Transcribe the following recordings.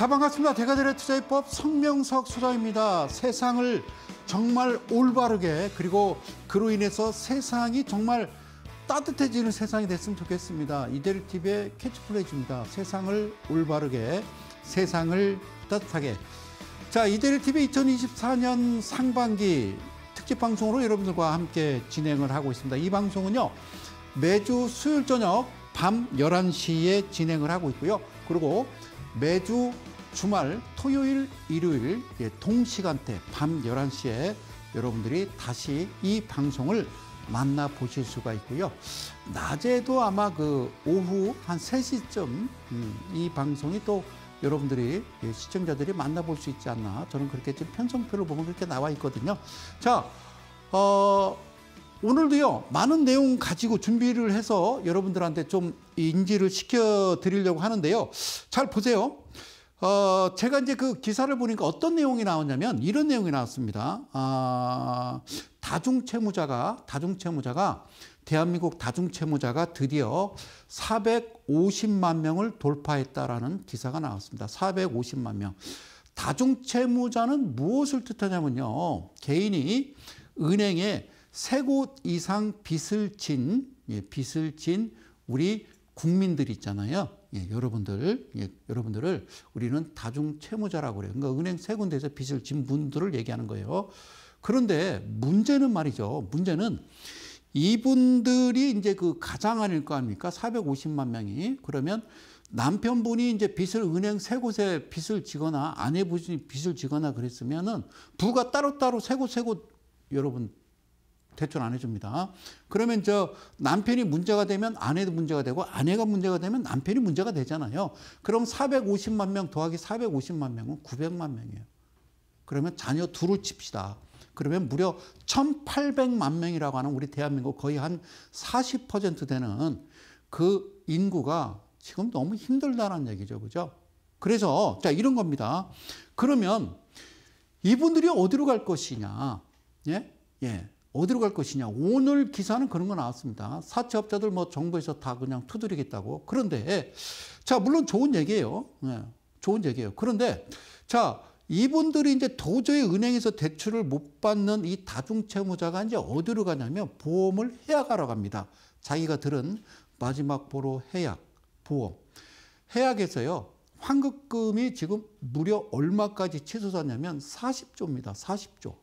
자 반갑습니다. 대가들의 투자입법 성명석 수자입니다. 세상을 정말 올바르게 그리고 그로 인해서 세상이 정말 따뜻해지는 세상이 됐으면 좋겠습니다. 이대리 TV의 캐치플레이즈입니다. 세상을 올바르게, 세상을 따뜻하게. 자, 이대리 TV 2024년 상반기 특집 방송으로 여러분들과 함께 진행을 하고 있습니다. 이 방송은요, 매주 수요일 저녁 밤1 1 시에 진행을 하고 있고요. 그리고 매주 주말 토요일, 일요일 예, 동시간대 밤 11시에 여러분들이 다시 이 방송을 만나 보실 수가 있고요. 낮에도 아마 그 오후 한 3시쯤 음, 이 방송이 또 여러분들이 예, 시청자들이 만나 볼수 있지 않나 저는 그렇게 지금 편성표를 보면 그렇게 나와 있거든요. 자, 어, 오늘도요 많은 내용 가지고 준비를 해서 여러분들한테 좀 인지를 시켜 드리려고 하는데요. 잘 보세요. 어, 제가 이제 그 기사를 보니까 어떤 내용이 나왔냐면 이런 내용이 나왔습니다. 아, 다중채무자가, 다중채무자가, 대한민국 다중채무자가 드디어 450만 명을 돌파했다라는 기사가 나왔습니다. 450만 명. 다중채무자는 무엇을 뜻하냐면요. 개인이 은행에 세 곳 이상 빚을 진, 예, 빚을 진 우리 국민들 있잖아요. 예, 여러분들, 예, 여러분들을 우리는 다중 채무자라고 그래요. 그러니까 은행 세 군데에서 빚을 진 분들을 얘기하는 거예요. 그런데 문제는 말이죠. 문제는 이분들이 이제 그 가장 아닐 거 아닙니까? 450만 명이. 그러면 남편분이 이제 빚을 은행 세 곳에 빚을 지거나 아내분이 빚을 지거나 그랬으면은 부가 따로따로 세 곳 세 곳 여러분 대출 안 해줍니다. 그러면 저 남편이 문제가 되면 아내도 문제가 되고 아내가 문제가 되면 남편이 문제가 되잖아요. 그럼 450만 명 더하기 450만 명은 900만 명이에요. 그러면 자녀 둘을 칩시다. 그러면 무려 1,800만 명이라고 하는 우리 대한민국 거의 한 40% 되는 그 인구가 지금 너무 힘들다는 얘기죠. 그죠? 그래서 자, 이런 겁니다. 그러면 이분들이 어디로 갈 것이냐? 예? 예. 어디로 갈 것이냐. 오늘 기사는 그런 거 나왔습니다. 사채업자들 뭐 정부에서 다 그냥 투드리겠다고. 그런데, 자, 물론 좋은 얘기예요. 네, 좋은 얘기예요. 그런데, 자, 이분들이 이제 도저히 은행에서 대출을 못 받는 이 다중채무자가 이제 어디로 가냐면 보험을 해약하러 갑니다. 자기가 들은 마지막 보로 해약, 보험. 해약에서요, 환급금이 지금 무려 얼마까지 치소았냐면 40조입니다. 40조.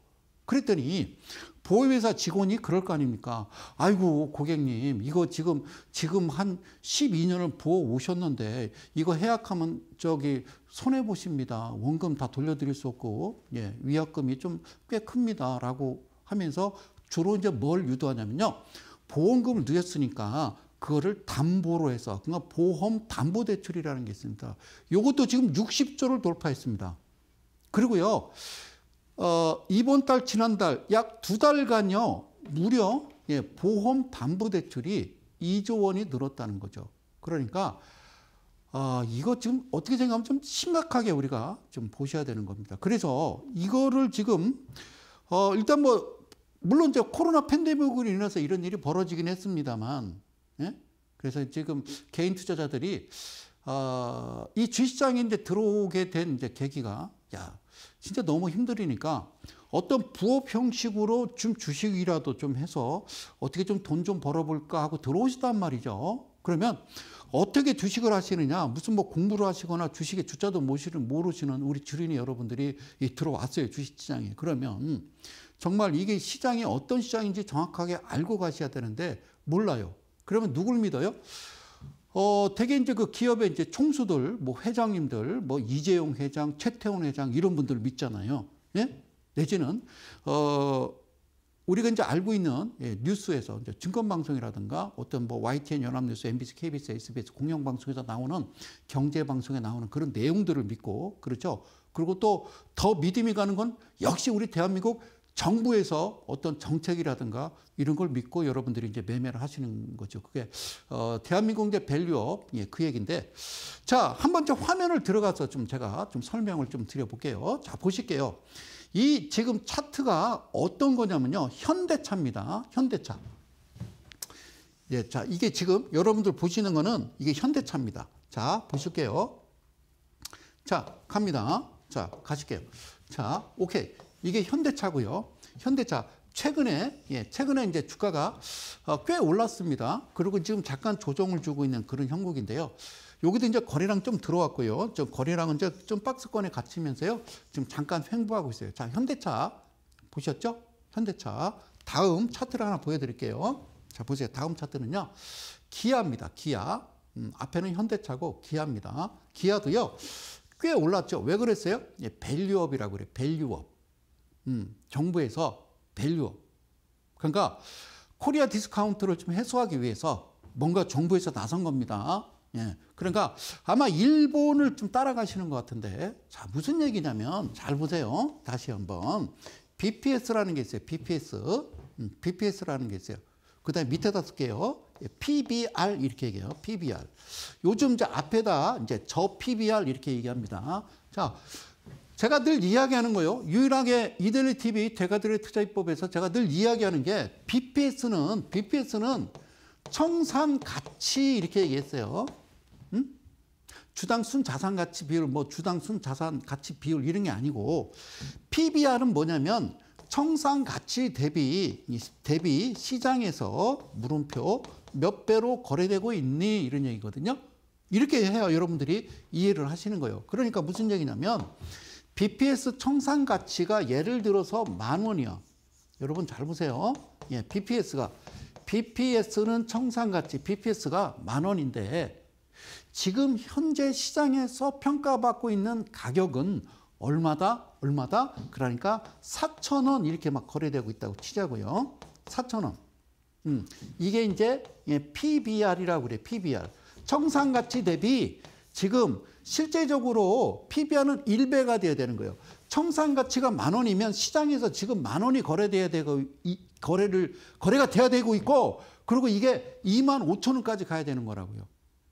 그랬더니 보험회사 직원이 그럴 거 아닙니까? 아이고 고객님 이거 지금 지금 한 12년을 보호 오셨는데 이거 해약하면 저기 손해 보십니다. 원금 다 돌려드릴 수 없고 예, 위약금이 좀 꽤 큽니다라고 하면서 주로 이제 뭘 유도하냐면요. 보험금을 늦었으니까 그거를 담보로 해서 그러니까 보험 담보 대출이라는 게 있습니다. 이것도 지금 60조를 돌파했습니다. 그리고요. 어, 이번 달 지난달 약 두 달간요 무려 예, 보험 담보 대출이 2조 원이 늘었다는 거죠. 그러니까 어, 이거 지금 어떻게 생각하면 좀 심각하게 우리가 좀 보셔야 되는 겁니다. 그래서 이거를 지금 어, 일단 뭐 물론 이제 코로나 팬데믹으로 인해서 이런 일이 벌어지긴 했습니다만 예? 그래서 지금 개인 투자자들이 어, 이 주식장에 이제 들어오게 된 이제 계기가 야 진짜 너무 힘들으니까 어떤 부업 형식으로 좀 주식이라도 좀 해서 어떻게 좀 돈좀 좀 벌어볼까 하고 들어오시단 말이죠. 그러면 어떻게 주식을 하시느냐 무슨 뭐 공부를 하시거나 주식의 주자도 모르시는 우리 주린이 여러분들이 들어왔어요 주식시장에 그러면 정말 이게 시장이 어떤 시장인지 정확하게 알고 가셔야 되는데 몰라요 그러면 누굴 믿어요 어, 대개 이제 그 기업의 이제 총수들, 뭐 회장님들, 뭐 이재용 회장, 최태원 회장 이런 분들 믿잖아요. 예? 내지는, 어, 우리가 이제 알고 있는 예, 뉴스에서 이제 증권방송이라든가 어떤 뭐 YTN 연합뉴스, MBC, KBS, SBS 공영방송에서 나오는 경제방송에 나오는 그런 내용들을 믿고, 그렇죠. 그리고 또 더 믿음이 가는 건 역시 우리 대한민국 정부에서 어떤 정책이라든가 이런 걸 믿고 여러분들이 이제 매매를 하시는 거죠. 그게 어, 대한민국의 밸류업 예, 그 얘긴데 자, 한 번째 화면을 들어가서 좀 제가 좀 설명을 좀 드려볼게요. 자, 보실게요. 이 지금 차트가 어떤 거냐면요. 현대차입니다. 현대차. 예, 자, 이게 지금 여러분들 보시는 거는 이게 현대차입니다. 자, 보실게요. 자, 갑니다. 자, 가실게요. 자, 오케이. 이게 현대차고요. 현대차 최근에 예, 최근에 이제 주가가 어, 꽤 올랐습니다. 그리고 지금 잠깐 조정을 주고 있는 그런 형국인데요. 여기도 이제 거래량 좀 들어왔고요. 좀 거래량은 이제 좀 박스권에 갇히면서요. 지금 잠깐 횡보하고 있어요. 자, 현대차 보셨죠? 현대차 다음 차트를 하나 보여드릴게요. 자, 보세요. 다음 차트는요. 기아입니다. 기아. 음, 앞에는 현대차고 기아입니다. 기아도요. 꽤 올랐죠. 왜 그랬어요? 예, 밸류업이라고 그래요. 밸류업. 음, 정부에서 밸류 그러니까 코리아 디스카운트를 좀 해소하기 위해서 뭔가 정부에서 나선 겁니다. 예. 그러니까 아마 일본을 좀 따라가시는 것 같은데 자 무슨 얘기냐면 잘 보세요. 다시 한번 BPS라는 게 있어요. BPS BPS라는 음, 게 있어요. 그다음 에 밑에다 쓸게요. PBR 예, 이렇게 얘기해요. PBR. 요즘 이제 앞에다 이제 저 PBR 이렇게 얘기합니다. 자, 제가 늘 이야기하는 거요. 유일하게 이데일리 TV 대가들의 투자입법에서 제가 늘 이야기하는 게 BPS는 BPS는 청산 가치 이렇게 얘기했어요. 응? 음? 주당 순 자산 가치 비율, 뭐 주당 순 자산 가치 비율 이런 게 아니고 PBR은 뭐냐면 청산 가치 대비 대비 시장에서 물음표 몇 배로 거래되고 있니 이런 얘기거든요. 이렇게 해야 여러분들이 이해를 하시는 거예요. 그러니까 무슨 얘기냐면 BPS 청산 가치가 예를 들어서 만원이요 여러분 잘 보세요. 예, BPS가 BPS는 청산 가치 BPS가 만 원인데 지금 현재 시장에서 평가받고 있는 가격은 얼마다 얼마다 그러니까 4천 원 이렇게 막 거래되고 있다고 치자고요. 4천 원. 음, 이게 이제 예, PBR이라고 그래. PBR. 청산 가치 대비 지금 실제적으로 PBR은 1배가 돼야 되는 거예요. 청산 가치가 만 원이면 시장에서 지금 만 원이 거래돼야 되고 이 거래를 거래가 돼야 되고 있고 그리고 이게 2만 5천 원까지 가야 되는 거라고요.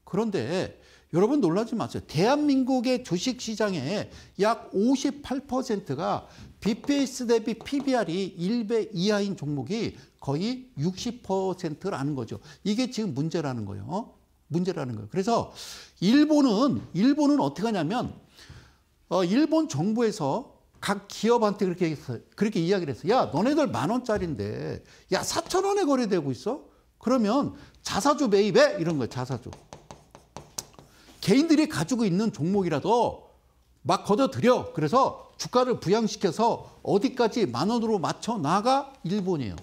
그런데 여러분 놀라지 마세요. 대한민국의 주식 시장의 약 58%가 BPS 대비 PBR이 1배 이하인 종목이 거의 60%라는 거죠. 이게 지금 문제라는 거예요. 어? 문제라는 거예요. 그래서 일본은 일본은 어떻게 하냐면 어, 일본 정부에서 각 기업한테 그렇게 했어, 그렇게 이야기를 했어. 야, 너네들 만 원짜리인데 야, 4천 원에 거래되고 있어? 그러면 자사주 매입해 이런 거야, 자사주. 개인들이 가지고 있는 종목이라도 막 걷어들여. 그래서 주가를 부양시켜서 어디까지 만 원으로 맞춰 나가 일본이에요.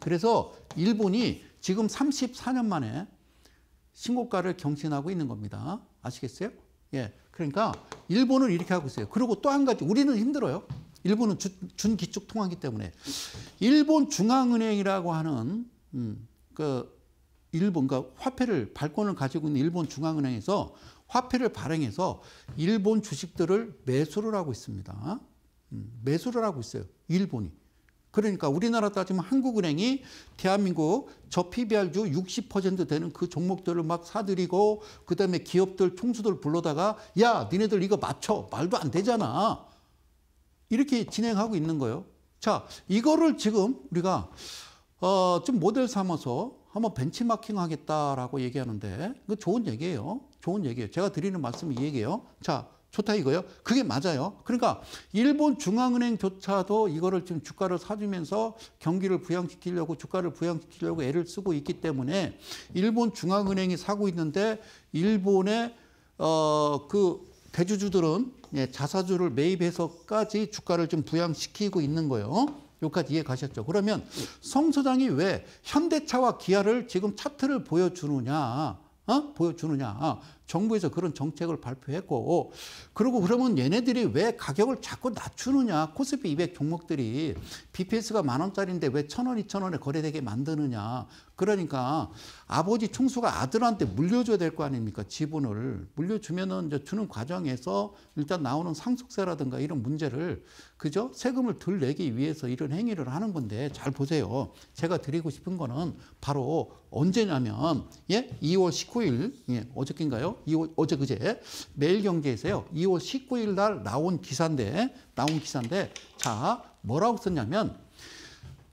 그래서 일본이 지금 34년 만에 신고가를 경신하고 있는 겁니다. 아시겠어요? 예. 그러니까 일본은 이렇게 하고 있어요. 그리고 또 한 가지 우리는 힘들어요. 일본은 주, 준기축 통화기 때문에 일본 중앙은행이라고 하는 음, 그 일본 그 화폐를 발권을 가지고 있는 일본 중앙은행에서 화폐를 발행해서 일본 주식들을 매수를 하고 있습니다. 음, 매수를 하고 있어요. 일본이. 그러니까 우리나라 따지면 한국은행이 대한민국 저 PBR주 60% 되는 그 종목들을 막 사들이고 그다음에 기업들 총수들 불러다가 야 니네들 이거 맞춰 말도 안 되잖아 이렇게 진행하고 있는 거예요. 자 이거를 지금 우리가 어, 좀 모델 삼아서 한번 벤치마킹 하겠다라고 얘기하는데 그 좋은 얘기예요. 좋은 얘기예요. 제가 드리는 말씀이 이 얘기예요. 자 좋다 이거요. 그게 맞아요. 그러니까 일본 중앙은행조차도 이거를 지금 주가를 사주면서 경기를 부양시키려고 주가를 부양시키려고 애를 쓰고 있기 때문에 일본 중앙은행이 사고 있는데 일본의 어 그 대주주들은 예, 자사주를 매입해서까지 주가를 좀 부양시키고 있는 거예요. 여기까지 이해 가셨죠? 그러면 성 소장이 왜 현대차와 기아를 지금 차트를 보여주느냐, 어? 보여주느냐. 어, 정부에서 그런 정책을 발표했고 그리고 그러면 얘네들이 왜 가격을 자꾸 낮추느냐 코스피 200 종목들이 BPS가 만 원짜리인데 왜 천 원, 이천 원에 거래되게 만드느냐 그러니까 아버지 총수가 아들한테 물려줘야 될 거 아닙니까 지분을 물려주면은 이제 주는 과정에서 일단 나오는 상속세라든가 이런 문제를 그죠 세금을 덜 내기 위해서 이런 행위를 하는 건데 잘 보세요 제가 드리고 싶은 거는 바로 언제냐면 예 2월 19일 예 어저께인가요 이어 어제 그제 매일경기에서요 2월 19일 날 나온 기사인데 나온 기사인데 자 뭐라고 썼냐면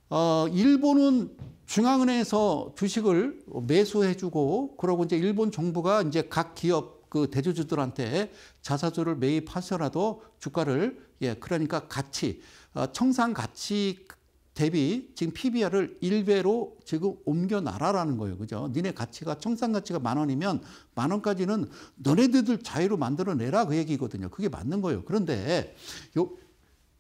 어 일본은 중앙은행에서 주식을 매수해주고 그러고 이제 일본 정부가 이제 각 기업 그 대주주들한테 자사주를 매입하셔라도 주가를 예 그러니까 가치 어, 청산 가치 대비 지금 PBR을 1배로 지금 옮겨놔라라는 거예요. 그죠? 니네 가치가 청산 가치가 만 원이면 만 원까지는 너네들 자유로 만들어내라 그 얘기거든요. 그게 맞는 거예요. 그런데 요,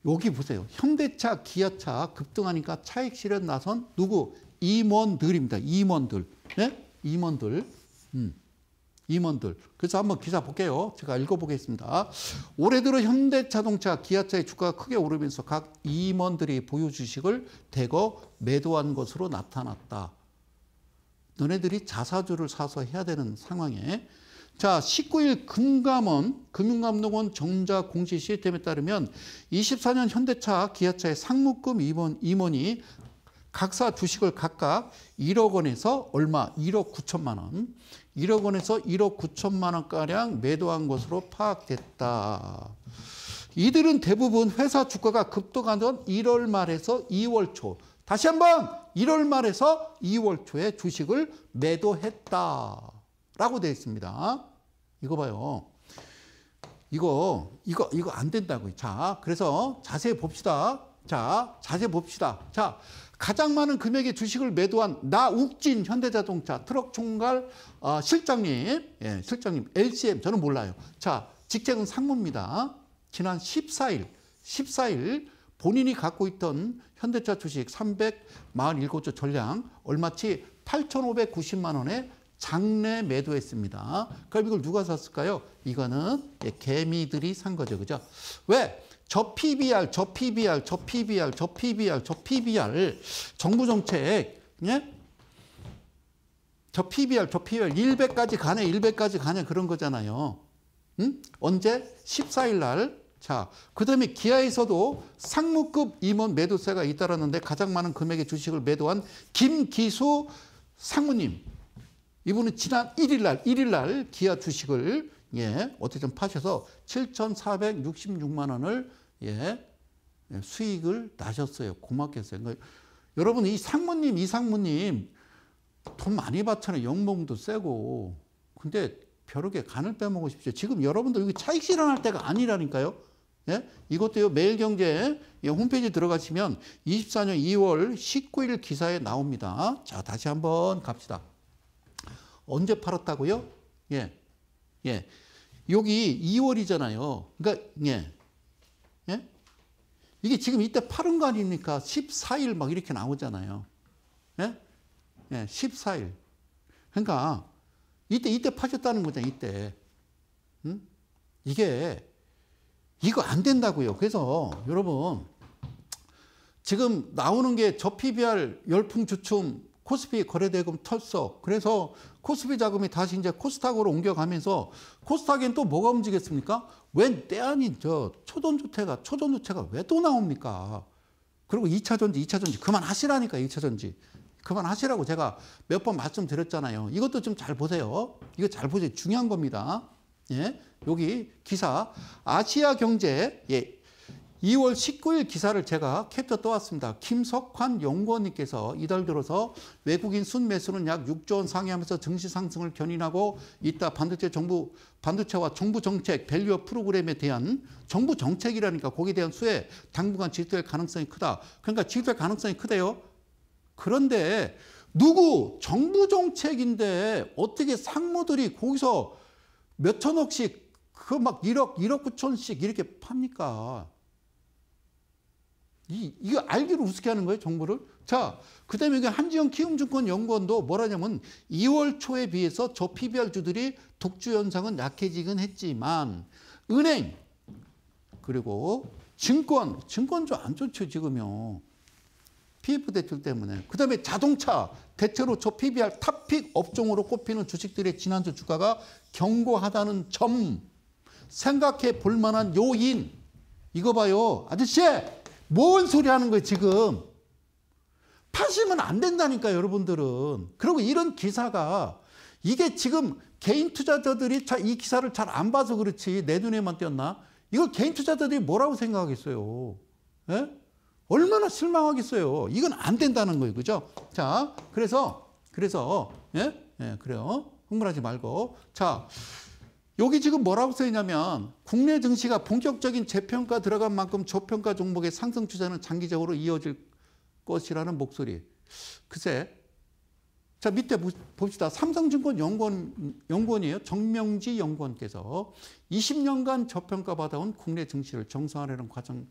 여기 보세요. 현대차, 기아차 급등하니까 차익 실현 나선 누구? 임원들입니다. 임원들. 예? 임원들. 음. 임원들. 그래서 한번 기사 볼게요. 제가 읽어보겠습니다. 올해 들어 현대자동차, 기아차의 주가가 크게 오르면서 각 임원들이 보유 주식을 대거 매도한 것으로 나타났다. 너네들이 자사주를 사서 해야 되는 상황에 자, 19일 금감원, 금융감독원 정자 공시 시스템에 따르면 24년 현대차, 기아차의 상무금 임원, 임원이 각사 주식을 각각 1억 원에서 얼마 1억 9천만 원, 1억 원에서 1억 9천만 원가량 매도한 것으로 파악됐다. 이들은 대부분 회사 주가가 급등하던 1월 말에서 2월 초 다시 한번 1월 말에서 2월 초에 주식을 매도했다라고 되어 있습니다. 이거 봐요. 이거 이거 이거 안 된다고요. 자, 그래서 자세히 봅시다. 자, 자세히 봅시다. 자, 가장 많은 금액의 주식을 매도한 나욱진 현대자동차 트럭 총괄 어, 실장님, 예, 실장님 LCM 저는 몰라요. 자, 직책은 상무입니다. 지난 14일, 14일 본인이 갖고 있던 현대차 주식 347조 전량 얼마치 8,590만 원에 장내 매도했습니다. 그럼 이걸 누가 샀을까요? 이거는 예, 개미들이 산 거죠. 그죠? 왜? 저 PBR, 저 PBR, 저 PBR, 저 PBR, 저 PBR 정부 정책 예? 저 PBR, 저 PBR 1배까지 가네, 1배까지 가네 그런 거잖아요. 응? 언제? 14일 날. 자, 그다음에 기아에서도 상무급 임원 매도세가 잇따랐는데 가장 많은 금액의 주식을 매도한 김기수 상무님. 이분은 지난 1일 날, 1일 날 기아 주식을 예, 어떻게든 파셔서 7,466만 원을 예, 예, 수익을 나셨어요. 고맙겠어요. 그러니까 여러분 이 상무님, 이 상무님 돈 많이 받잖아요. 영봉도 세고. 근데 벼룩에 간을 빼먹으십시오. 지금 여러분들 여기 차익 실현할 때가 아니라니까요. 예? 이것도요, 매일경제 예, 홈페이지 들어가시면 24년 2월 19일 기사에 나옵니다. 자, 다시 한번 갑시다. 언제 팔았다고요? 예. 예. 여기 2월이잖아요. 그러니까 예. 예? 이게 지금 이때 8은 거 아닙니까? 14일 막 이렇게 나오잖아요. 예? 예, 14일. 그러니까 이때 이때 파셨다는 거죠, 이때. 음? 이게 이거 안 된다고요. 그래서 여러분 지금 나오는 게 저 PBR 열풍 주춤 코스피 거래대금 털썩. 그래서 코스피 자금이 다시 이제 코스닥으로 옮겨가면서 코스닥엔 또 뭐가 움직였습니까? 웬 때아닌 저초전주태가초전주태가왜 또 나옵니까? 그리고 2차 전지, 2차 전지 그만하시라니까 2차 전지. 그만하시라고 제가 몇 번 말씀드렸잖아요. 이것도 좀 잘 보세요. 이거 잘 보세요. 중요한 겁니다. 예. 여기 기사 아시아 경제 예. 2월 19일 기사를 제가 캡처 떠왔습니다. 김석환 연구원님께서 이달 들어서 외국인 순매수는 약 6조 원 상회하면서 증시 상승을 견인하고 있다. 반도체 정부 반도체와 정부 정책 밸류업 프로그램에 대한 정부 정책이라니까 거기에 대한 수혜 당분간 지속될 가능성이 크다. 그러니까 지속될 가능성이 크대요. 그런데 누구 정부 정책인데 어떻게 상무들이 거기서 몇 천억씩 그 막 1억, 1억 9천씩 이렇게 팝니까? 이, 이거 알기로 우습게 하는 거예요, 정부를. 자, 그 다음에 여기 함지영 키움증권 연구원도 뭐라냐면 2월 초에 비해서 저 PBR주들이 독주 현상은 약해지긴 했지만 은행, 그리고 증권, 증권주 안 좋죠, 지금요. PF 대출 때문에. 그 다음에 자동차, 대체로 저 PBR 탑픽 업종으로 꼽히는 주식들의 지난주 주가가 견고하다는 점, 생각해 볼 만한 요인. 이거 봐요. 아저씨! 뭔 소리 하는 거예요, 지금? 파시면 안 된다니까, 여러분들은. 그리고 이런 기사가 이게 지금 개인 투자자들이 이 기사를 잘 안 봐서 그렇지 내 눈에만 띄었나? 이걸 개인 투자자들이 뭐라고 생각하겠어요? 예? 얼마나 실망하겠어요. 이건 안 된다는 거예요. 그죠? 자, 그래서, 그래서, 예? 예, 그래요. 흥분하지 말고. 자, 여기 지금 뭐라고 써있냐면 국내 증시가 본격적인 재평가 들어간 만큼 저평가 종목의 상승 추세는 장기적으로 이어질 것이라는 목소리. 글쎄, 자 밑에 봅시다. 삼성증권 연구원, 연구원이에요. 정명지 연구원께서 20년간 저평가 받아온 국내 증시를 정상화하려는 과정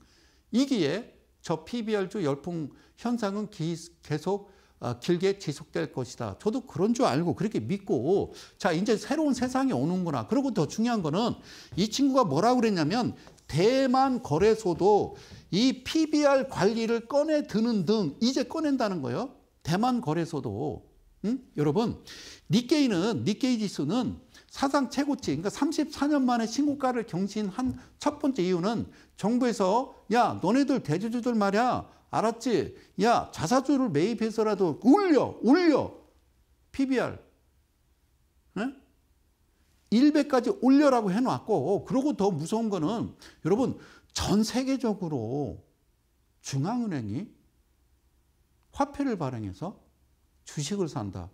이기에 저 PBR주 열풍 현상은 계속 아, 길게 지속될 것이다. 저도 그런 줄 알고 그렇게 믿고 자 이제 새로운 세상이 오는구나. 그리고 더 중요한 거는 이 친구가 뭐라고 그랬냐면 대만 거래소도 이 PBR 관리를 꺼내 드는 등 이제 꺼낸다는 거예요. 대만 거래소도 응? 여러분 니케이는 니케이 지수는 사상 최고치 그러니까 34년 만에 신고가를 경신한 첫 번째 이유는 정부에서 야 너네들 대주주들 말이야 알았지? 야, 자사주를 매입해서라도 울려울려 PBR. 1 0 0까지 올려라고 해놨고, 그러고 더 무서운 거는 여러분, 전 세계적으로 중앙은행이 화폐를 발행해서 주식을 산다.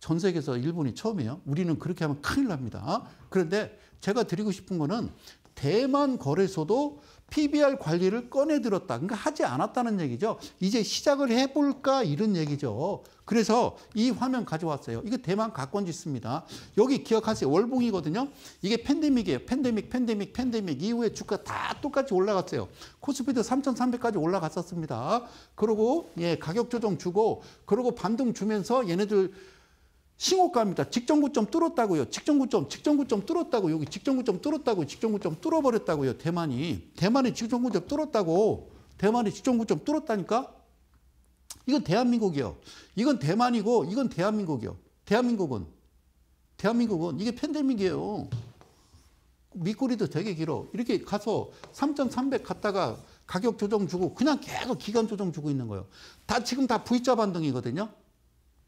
전 세계에서 일본이 처음이에요. 우리는 그렇게 하면 큰일 납니다. 어? 그런데 제가 드리고 싶은 거는 대만 거래소도 PBR 관리를 꺼내들었다. 그러니까 하지 않았다는 얘기죠. 이제 시작을 해볼까 이런 얘기죠. 그래서 이 화면 가져왔어요. 이거 대만 가권 지수입니다. 여기 기억하세요. 월봉이거든요. 이게 팬데믹이에요. 팬데믹, 팬데믹, 팬데믹 이후에 주가 다 똑같이 올라갔어요. 코스피도 3,300까지 올라갔었습니다. 그러고 예 가격 조정 주고 그러고 반등 주면서 얘네들 신고가입니다 직전고점 뚫었다고요. 직전고점, 직전고점 뚫었다고. 여기 직전고점 뚫었다고. 직전고점 뚫어버렸다고요. 대만이. 대만이 직전고점 뚫었다고. 대만이 직전고점 뚫었다니까? 이건 대한민국이요. 이건 대만이고, 이건 대한민국이요. 대한민국은. 대한민국은. 이게 팬데믹이에요. 밑꼬리도 되게 길어. 이렇게 가서 3,300 갔다가 가격 조정 주고 그냥 계속 기간 조정 주고 있는 거예요. 다 지금 다 V자 반등이거든요.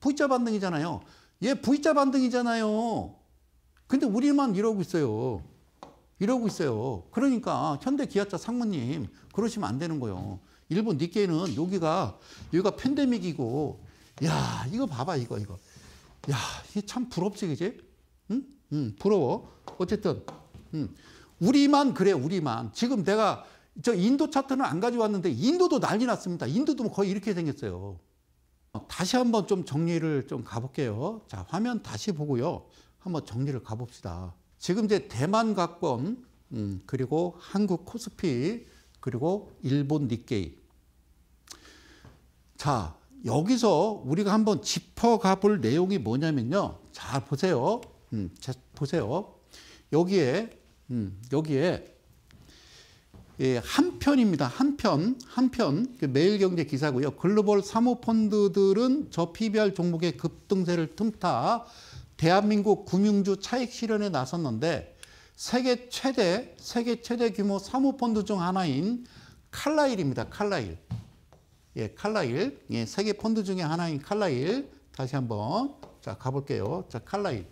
V자 반등이잖아요. 얘 V자 반등이잖아요. 근데 우리만 이러고 있어요. 이러고 있어요. 그러니까 현대 기아차 상무님 그러시면 안 되는 거예요. 일본 니케이는 여기가 여기가 팬데믹이고 야 이거 봐봐 이거 이거 야 이게 참 부럽지 그지? 응? 응 부러워. 어쨌든 응. 우리만 그래 우리만 지금 내가 저 인도 차트는 안 가져왔는데 인도도 난리 났습니다. 인도도 뭐 거의 이렇게 생겼어요. 어, 다시 한번 좀 정리를 좀 가볼게요. 자, 화면 다시 보고요. 한번 정리를 가봅시다. 지금 이제 대만 가권, 음, 그리고 한국 코스피, 그리고 일본 니케이. 자, 여기서 우리가 한번 짚어가 볼 내용이 뭐냐면요. 잘 보세요. 음, 보세요. 여기에, 음, 여기에 예, 한편입니다. 한 편, 한편 그 매일경제 기사고요. 글로벌 사모펀드들은 저 PBR 종목의 급등세를 틈타 대한민국 금융주 차익 실현에 나섰는데 세계 최대 세계 최대 규모 사모펀드 중 하나인 칼라일입니다. 칼라일, 예, 칼라일, 예, 세계 펀드 중에 하나인 칼라일 다시 한번 자 가볼게요. 자 칼라일,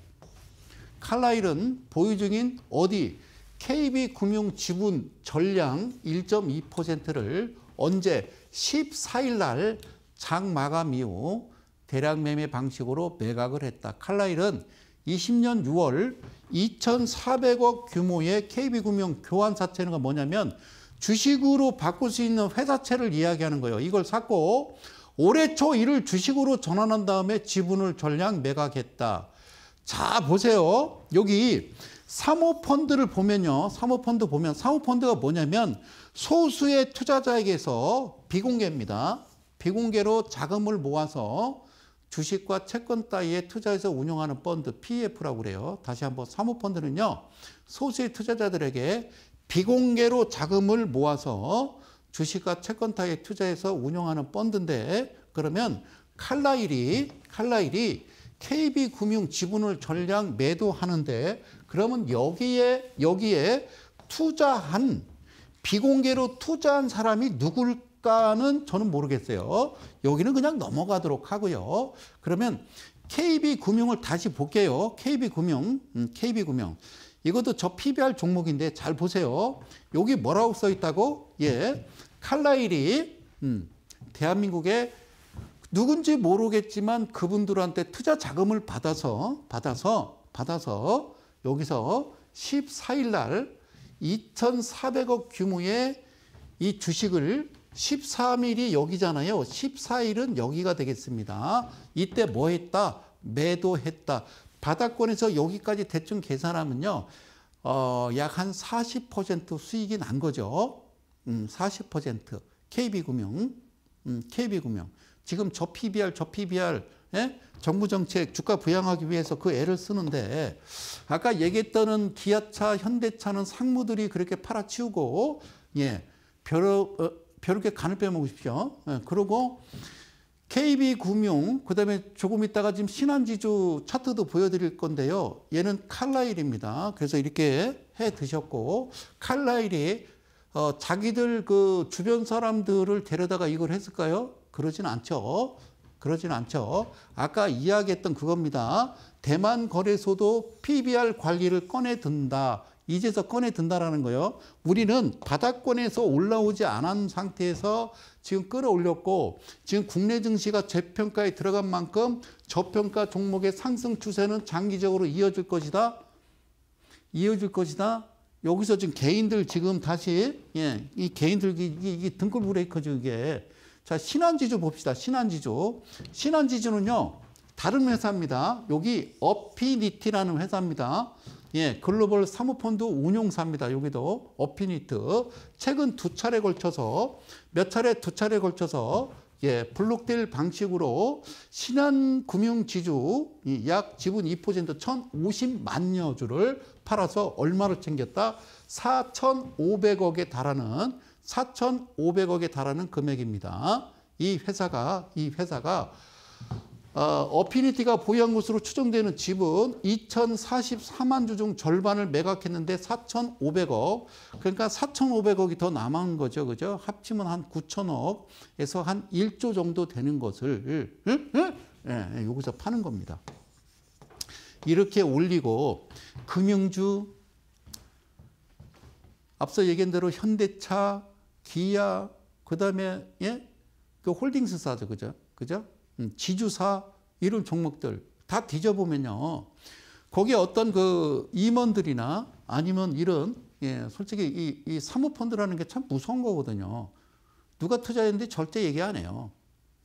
칼라일은 보유 중인 어디 KB금융 지분 전량 1.2%를 언제 14일 날 장 마감 이후 대량 매매 방식으로 매각을 했다. 칼라일은 20년 6월 2,400억 규모의 KB금융 교환 사채는 뭐냐면 주식으로 바꿀 수 있는 회사채를 이야기하는 거예요. 이걸 샀고 올해 초 이를 주식으로 전환한 다음에 지분을 전량 매각했다. 자, 보세요. 여기 사모펀드를 보면요. 사모펀드 보면 사모펀드가 뭐냐면 소수의 투자자에게서 비공개입니다. 비공개로 자금을 모아서 주식과 채권 따위에 투자해서 운용하는 펀드 p f 라고 그래요. 다시 한번 사모펀드는요. 소수의 투자자들에게 비공개로 자금을 모아서 주식과 채권 따위에 투자해서 운영하는 펀드인데 그러면 칼라일이 칼라일이 KB금융 지분을 전량 매도하는데 그러면 여기에 여기에 투자한 비공개로 투자한 사람이 누굴까는 저는 모르겠어요. 여기는 그냥 넘어가도록 하고요. 그러면 KB금융을 다시 볼게요. KB금융, 음, KB금융. 이것도 저 PBR 종목인데 잘 보세요. 여기 뭐라고 써 있다고? 예, 칼라일이 음, 대한민국의 누군지 모르겠지만 그분들한테 투자 자금을 받아서 받아서 받아서 여기서 14일 날 2,400억 규모의 이 주식을 13일이 여기잖아요. 14일은 여기가 되겠습니다. 이때 뭐 했다? 매도했다. 바닥권에서 여기까지 대충 계산하면요. 어, 약한 40% 수익이 난 거죠. 음, 40% KB금융, 음, KB금융. 지금 저 PBR, 저 PBR, 예? 정부 정책 주가 부양하기 위해서 그 애를 쓰는데 아까 얘기했던 기아차, 현대차는 상무들이 그렇게 팔아치우고 예, 별로 어, 별게 간을 빼먹으십시오. 예, 그리고 KB금융 그다음에 조금 있다가 지금 신한지주 차트도 보여드릴 건데요. 얘는 칼라일입니다. 그래서 이렇게 해 드셨고 칼라일이 어, 자기들 그 주변 사람들을 데려다가 이걸 했을까요? 그러진 않죠. 그러진 않죠. 아까 이야기했던 그겁니다. 대만 거래소도 PBR 관리를 꺼내든다. 이제서 꺼내든다라는 거예요. 우리는 바닥권에서 올라오지 않은 상태에서 지금 끌어올렸고 지금 국내 증시가 재평가에 들어간 만큼 저평가 종목의 상승 추세는 장기적으로 이어질 것이다. 이어질 것이다. 여기서 지금 개인들 지금 다시 예, 이 개인들 이게, 이게 등골 브레이커죠 이게. 자, 신한지주 봅시다. 신한지주. 신한지주는요. 다른 회사입니다. 여기 어피니티라는 회사입니다. 예, 글로벌 사모펀드 운용사입니다. 여기도 어피니트. 최근 두 차례 걸쳐서 몇 차례 두 차례 걸쳐서 예, 블록될 방식으로 신한금융지주 약 지분 2% 1,050만여 주를 팔아서 얼마를 챙겼다? 4,500억에 달하는 4,500억에 달하는 금액입니다. 이 회사가 이 회사가 어, 피니티가 보유한 것으로 추정되는 지분 2,044만 주 중 절반을 매각했는데 4,500억 그러니까 4,500억이 더 남은 거죠, 그죠? 합치면 한 9,000억에서 한 1조 정도 되는 것을 응? 응? 예, 예, 여기서 파는 겁니다. 이렇게 올리고 금융주 앞서 얘기한 대로 현대차 기아, 그다음에 예? 그 홀딩스사죠. 그죠? 그죠? 음, 지주사 이런 종목들 다 뒤져보면요. 거기 어떤 그 임원들이나 아니면 이런 예, 솔직히 이, 이 사모펀드라는 게 참 무서운 거거든요. 누가 투자했는데 절대 얘기 안 해요.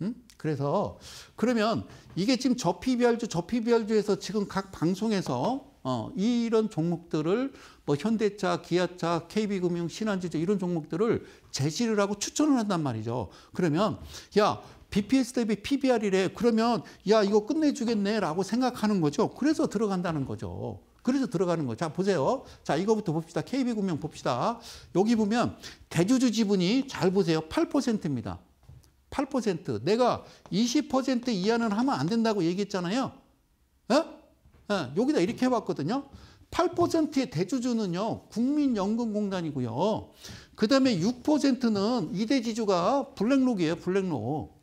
음? 그래서 그러면 이게 지금 저 PBR주, 저 PBR주에서 지금 각 방송에서 어, 이런 종목들을 뭐 현대차, 기아차, KB금융, 신한지주 이런 종목들을 제시를 하고 추천을 한단 말이죠. 그러면 야 BPS 대비 PBR이래. 그러면 야 이거 끝내주겠네라고 생각하는 거죠. 그래서 들어간다는 거죠. 그래서 들어가는 거. 자, 보세요. 자, 이거부터 봅시다. KB금융 봅시다. 여기 보면 대주주 지분이 잘 보세요. 8%입니다. 8%. 내가 20% 이하는 하면 안 된다고 얘기했잖아요. 에? 어? 예, 여기다 이렇게 해봤거든요. 8%의 대주주는요, 국민연금공단이고요. 그 다음에 6%는 이대지주가 블랙록이에요, 블랙록.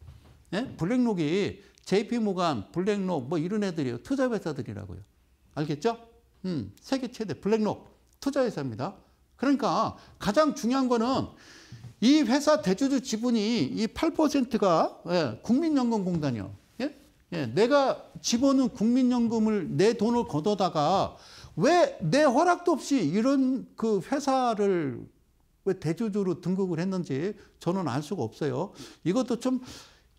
예? 블랙록이 JP모간, 블랙록 뭐 이런 애들이에요. 투자회사들이라고요. 알겠죠? 음, 세계 최대 블랙록 투자회사입니다. 그러니까 가장 중요한 거는 이 회사 대주주 지분이 이 8%가 예, 국민연금공단이요. 예, 내가 집어넣은 국민연금을 내 돈을 걷어다가 왜 내 허락도 없이 이런 그 회사를 왜 대주주로 등극을 했는지 저는 알 수가 없어요. 이것도 좀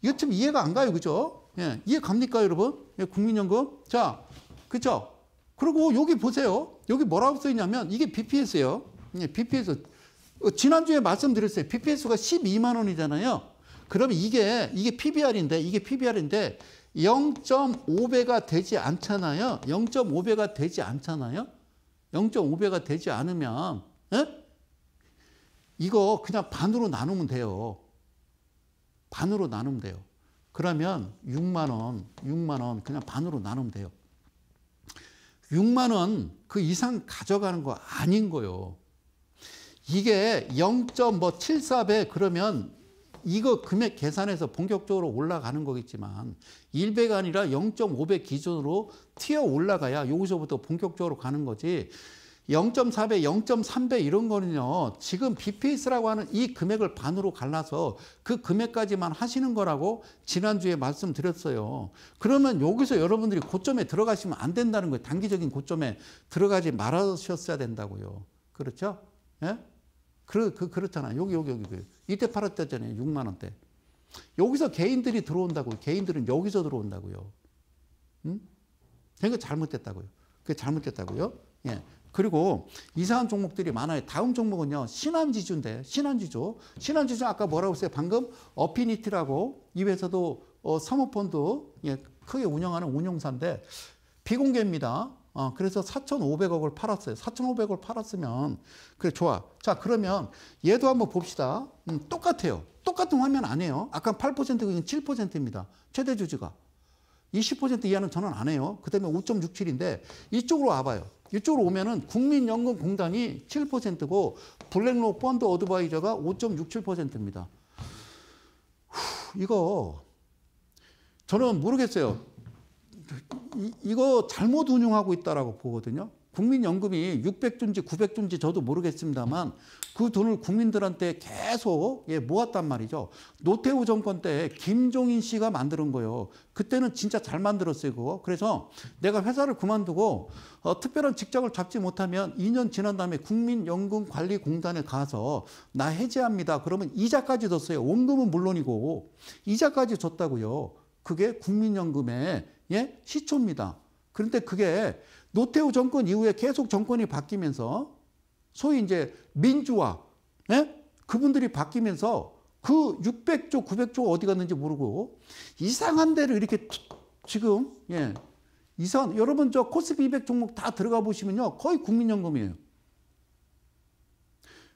이거 좀 이해가 안 가요, 그죠? 예, 이해 갑니까, 여러분? 예, 국민연금 자, 그죠? 그리고 여기 보세요. 여기 뭐라고 써 있냐면 이게 BPS예요. 예, BPS 어, 지난주에 말씀드렸어요. BPS가 12만 원이잖아요. 그러면 이게 이게 PBR인데 이게 PBR인데 0.5배가 되지 않잖아요. 0.5배가 되지 않잖아요. 0.5배가 되지 않으면 에? 예? 이거 그냥 반으로 나누면 돼요. 반으로 나누면 돼요. 그러면 6만 원, 6만 원 그냥 반으로 나누면 돼요. 6만 원 그 이상 가져가는 거 아닌 거요. 이게 0.74배 뭐 그러면 이거 금액 계산해서 본격적으로 올라가는 거겠지만 1배가 아니라 0.5배 기준으로 튀어 올라가야 여기서부터 본격적으로 가는 거지 0.4배, 0.3배 이런 거는요. 지금 BPS라고 하는 이 금액을 반으로 갈라서 그 금액까지만 하시는 거라고 지난주에 말씀드렸어요. 그러면 여기서 여러분들이 고점에 들어가시면 안 된다는 거예요. 단기적인 고점에 들어가지 말아셨어야 주 된다고요. 그렇죠? 예? 그, 그, 그렇잖아요. 여기, 여기, 여기. 그 이때 팔았다잖아요. 6만원대. 여기서 개인들이 들어온다고 개인들은 여기서 들어온다고요. 음? 그러니까 잘못됐다고요. 그게 잘못됐다고요. 예. 그리고 이상한 종목들이 많아요. 다음 종목은요. 신한지주인데 신한지주. 신한지주 아까 뭐라고 했어요? 방금 어피니티라고 이 회사도 어, 사모펀드 예, 크게 운영하는 운용사인데 비공개입니다. 어, 그래서 4,500억을 팔았어요. 4,500억을 팔았으면, 그래, 좋아. 자, 그러면 얘도 한번 봅시다. 음, 똑같아요. 똑같은 화면 아니에요 아까 8%고 건 7%입니다. 최대 주주가. 20% 이하는 저는 안 해요. 그 다음에 5.67인데, 이쪽으로 와봐요. 이쪽으로 오면은 국민연금공단이 7%고, 블랙록 펀드 어드바이저가 5.67%입니다. 후, 이거, 저는 모르겠어요. 이, 거 잘못 운용하고 있다라고 보거든요. 국민연금이 600조인지 900조인지 저도 모르겠습니다만 그 돈을 국민들한테 계속 예, 모았단 말이죠. 노태우 정권 때 김종인 씨가 만든 거예요. 그때는 진짜 잘 만들었어요. 그거. 그래서 내가 회사를 그만두고 어, 특별한 직장을 잡지 못하면 2년 지난 다음에 국민연금관리공단에 가서 나해제합니다 그러면 이자까지 줬어요. 원금은 물론이고 이자까지 줬다고요. 그게 국민연금에 예? 시초입니다. 그런데 그게 노태우 정권 이후에 계속 정권이 바뀌면서 소위 이제 민주화, 예? 그분들이 바뀌면서 그 600조, 900조 어디 갔는지 모르고 이상한 데를 이렇게 지금, 예. 이상, 한 여러분 저 코스피 200 종목 다 들어가 보시면요. 거의 국민연금이에요.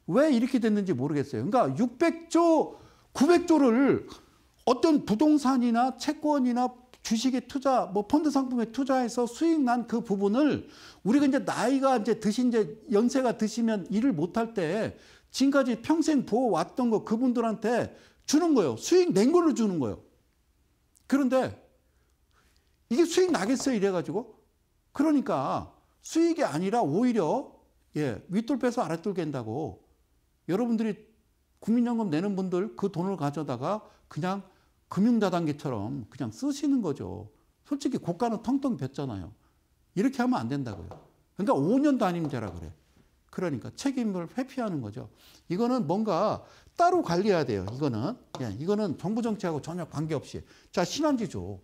왜 이렇게 됐는지 모르겠어요. 그러니까 600조, 900조를 어떤 부동산이나 채권이나 주식에 투자, 뭐 펀드 상품에 투자해서 수익 난 그 부분을 우리가 이제 나이가 이제 드신 이제 연세가 드시면 일을 못할 때 지금까지 평생 보호왔던 거 그분들한테 주는 거예요. 수익 낸 걸로 주는 거예요. 그런데 이게 수익 나겠어요? 이래가지고. 그러니까 수익이 아니라 오히려 예, 윗돌 빼서 아랫돌 갠다고 여러분들이 국민연금 내는 분들 그 돈을 가져다가 그냥 금융자단기처럼 그냥 쓰시는 거죠. 솔직히 고가는 텅텅 뱉잖아요. 이렇게 하면 안 된다고요. 그러니까 5년 단임제라 그래. 그러니까 책임을 회피하는 거죠. 이거는 뭔가 따로 관리해야 돼요. 이거는. 예, 이거는 정부 정책하고 전혀 관계없이. 자, 신한지조.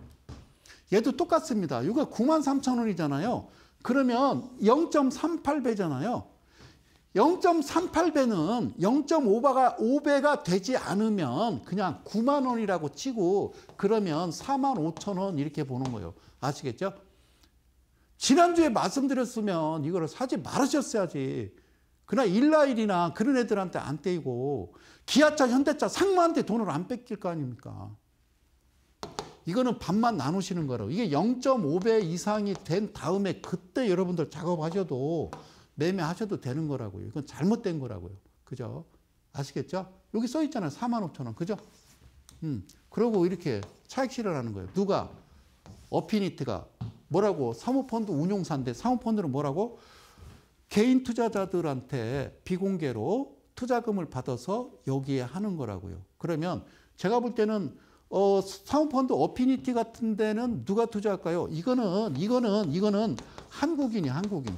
얘도 똑같습니다. 이거 9만 3천 원이잖아요. 그러면 0.38배잖아요. 0.38배는 0.5배가 5배가 되지 않으면 그냥 9만 원이라고 치고 그러면 4만 5천 원 이렇게 보는 거예요. 아시겠죠? 지난주에 말씀드렸으면 이거를 사지 말으셨어야지. 그러나 일라일이나 그런 애들한테 안 떼이고 기아차, 현대차 상마한테 돈을 안 뺏길 거 아닙니까? 이거는 반만 나누시는 거라고. 이게 0.5배 이상이 된 다음에 그때 여러분들 작업하셔도 매매하셔도 되는 거라고요. 이건 잘못된 거라고요. 그죠? 아시겠죠? 여기 써 있잖아요. 4만 5천 원. 그죠? 음. 그러고 이렇게 차익 실현하는 거예요. 누가? 어피니트가 뭐라고? 사모펀드 운용사인데 사모펀드는 뭐라고? 개인 투자자들한테 비공개로 투자금을 받아서 여기에 하는 거라고요. 그러면 제가 볼 때는 어, 사모펀드 어피니티 같은 데는 누가 투자할까요? 이거는 이거는 이거는 한국인이 한국인.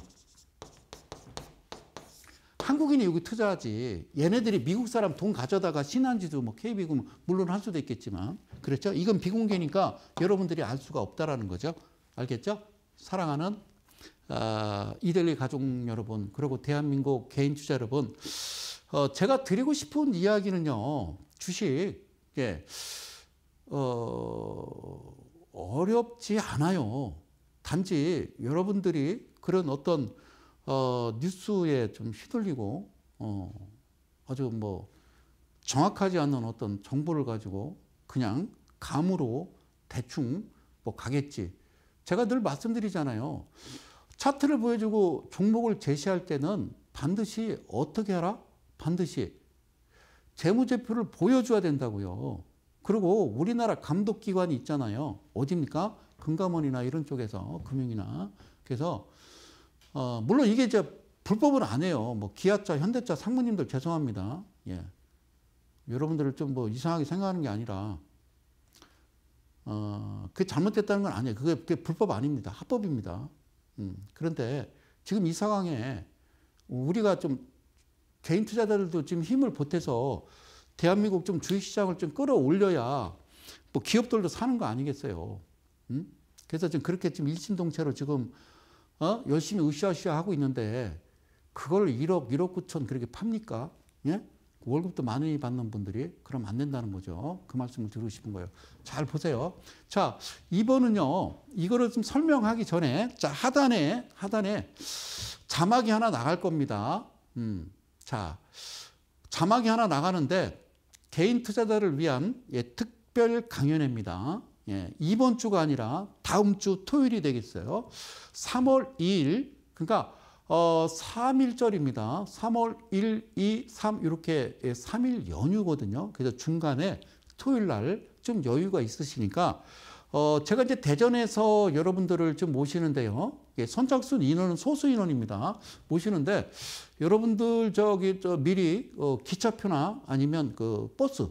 한국인이 여기 투자하지. 얘네들이 미국 사람 돈 가져다가 신한지도 뭐 KB금 뭐 물론 할 수도 있겠지만 그렇죠? 이건 비공개니까 여러분들이 알 수가 없다라는 거죠. 알겠죠? 사랑하는 아, 이델리 가족 여러분 그리고 대한민국 개인 투자 여러분 어, 제가 드리고 싶은 이야기는요. 주식 예. 어, 어렵지 않아요. 단지 여러분들이 그런 어떤 어, 뉴스에 좀 휘둘리고 어, 아주 뭐 정확하지 않은 어떤 정보를 가지고 그냥 감으로 대충 뭐 가겠지. 제가 늘 말씀드리잖아요. 차트를 보여주고 종목을 제시할 때는 반드시 어떻게 하라? 반드시 재무제표를 보여줘야 된다고요. 그리고 우리나라 감독기관이 있잖아요. 어딥니까 금감원이나 이런 쪽에서 금융이나 그래서 어, 물론 이게 이제 불법은 아니에요뭐 기아차, 현대차 상무님들 죄송합니다. 예. 여러분들을 좀 뭐 이상하게 생각하는 게 아니라 어, 그게 잘못됐다는 건 아니에요. 그게, 그게 불법 아닙니다. 합법입니다. 음, 그런데 지금 이 상황에 우리가 좀 개인 투자자들도 지금 힘을 보태서 대한민국 좀 주식시장을 좀 끌어올려야 뭐 기업들도 사는 거 아니겠어요. 음? 그래서 지금 그렇게 지금 일심동체로 지금 어? 열심히 으쌰으쌰 하고 있는데 그걸 1억, 1억 9천 그렇게 팝니까? 예? 월급도 만 원이 받는 분들이 그럼 안 된다는 거죠. 그 말씀을 드리고 싶은 거예요. 잘 보세요. 자, 2번은요. 이거를 좀 설명하기 전에 자, 하단에 하단에 자막이 하나 나갈 겁니다. 음. 자, 자막이 하나 나가는데 개인 투자자를 위한 예, 특별 강연회입니다. 예, 이번 주가 아니라 다음 주 토요일이 되겠어요. 3월 2일, 그러니까 어, 3일절입니다. 3월 1, 2, 3 이렇게 3일 예, 연휴거든요. 그래서 중간에 토요일 날 좀 여유가 있으시니까 어, 제가 이제 대전에서 여러분들을 좀 모시는데요. 예, 선착순 인원은 소수 인원입니다. 모시는데 여러분들 저기 저 미리 어, 기차표나 아니면 그 버스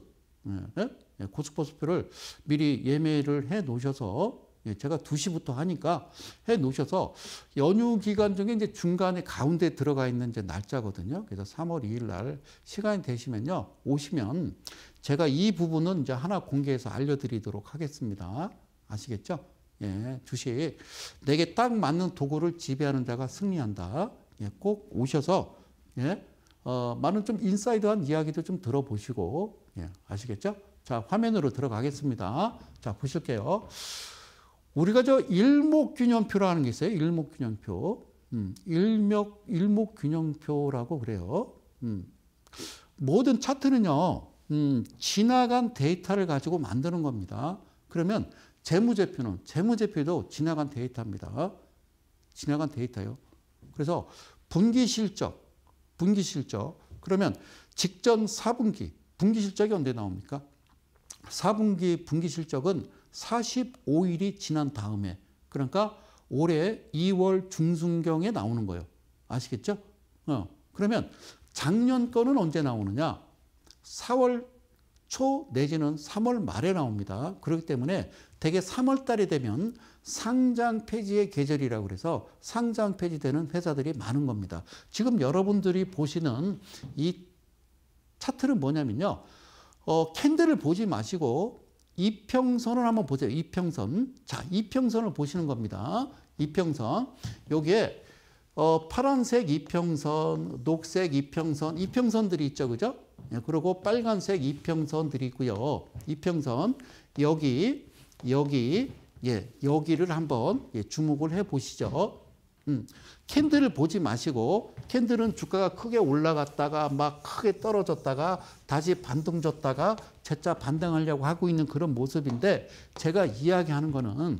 예, 예? 코스포스표를 예, 미리 예매를 해 놓으셔서 예, 제가 2시부터 하니까 해 놓으셔서 연휴 기간 중에 이제 중간에 가운데 들어가 있는 이제 날짜거든요. 그래서 3월 2일 날 시간이 되시면요. 오시면 제가 이 부분은 이제 하나 공개해서 알려드리도록 하겠습니다. 아시겠죠? 예, 주식. 내게 네 딱 맞는 도구를 지배하는 자가 승리한다. 예, 꼭 오셔서, 예, 어, 많은 좀 인사이드한 이야기도 좀 들어보시고, 예, 아시겠죠? 자, 화면으로 들어가겠습니다. 자, 보실게요. 우리가 저 일목균형표라는 게 있어요. 일목균형표. 음, 일목, 일목균형표라고 그래요. 음, 모든 차트는요, 음, 지나간 데이터를 가지고 만드는 겁니다. 그러면 재무제표는, 재무제표도 지나간 데이터입니다. 지나간 데이터요. 그래서 분기 실적, 분기 실적. 그러면 직전 4분기, 분기 실적이 언제 나옵니까? 4분기 분기 실적은 45일이 지난 다음에 그러니까 올해 2월 중순경에 나오는 거예요. 아시겠죠? 어. 그러면 작년 거는 언제 나오느냐? 4월 초 내지는 3월 말에 나옵니다. 그렇기 때문에 대개 3월 달이 되면 상장 폐지의 계절이라고 그래서 상장 폐지되는 회사들이 많은 겁니다. 지금 여러분들이 보시는 이 차트는 뭐냐면요. 어, 캔들을 보지 마시고 이평선을 한번 보세요. 이평선. 자, 이평선을 보시는 겁니다. 이평선. 여기에 어, 파란색 이평선, 녹색 이평선, 이평선들이 있죠. 그죠? 예, 그리고 빨간색 이평선들이 있고요. 이평선. 여기, 여기, 예, 여기를 한번 예, 주목을 해 보시죠. 음, 캔들을 보지 마시고 캔들은 주가가 크게 올라갔다가 막 크게 떨어졌다가 다시 반등줬다가 재차 반등하려고 하고 있는 그런 모습인데 제가 이야기하는 거는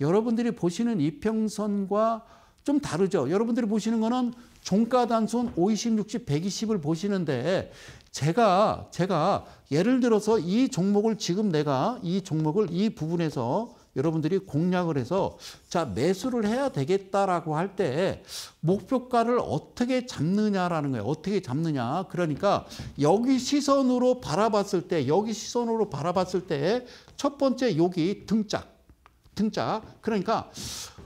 여러분들이 보시는 이평선과 좀 다르죠. 여러분들이 보시는 거는 종가 단순 5 0 60, 120을 보시는데 제가 제가 예를 들어서 이 종목을 지금 내가 이 종목을 이 부분에서 여러분들이 공략을 해서 자 매수를 해야 되겠다라고 할 때 목표가를 어떻게 잡느냐라는 거예요. 어떻게 잡느냐. 그러니까 여기 시선으로 바라봤을 때 여기 시선으로 바라봤을 때 첫 번째 여기 등짝 등짝 그러니까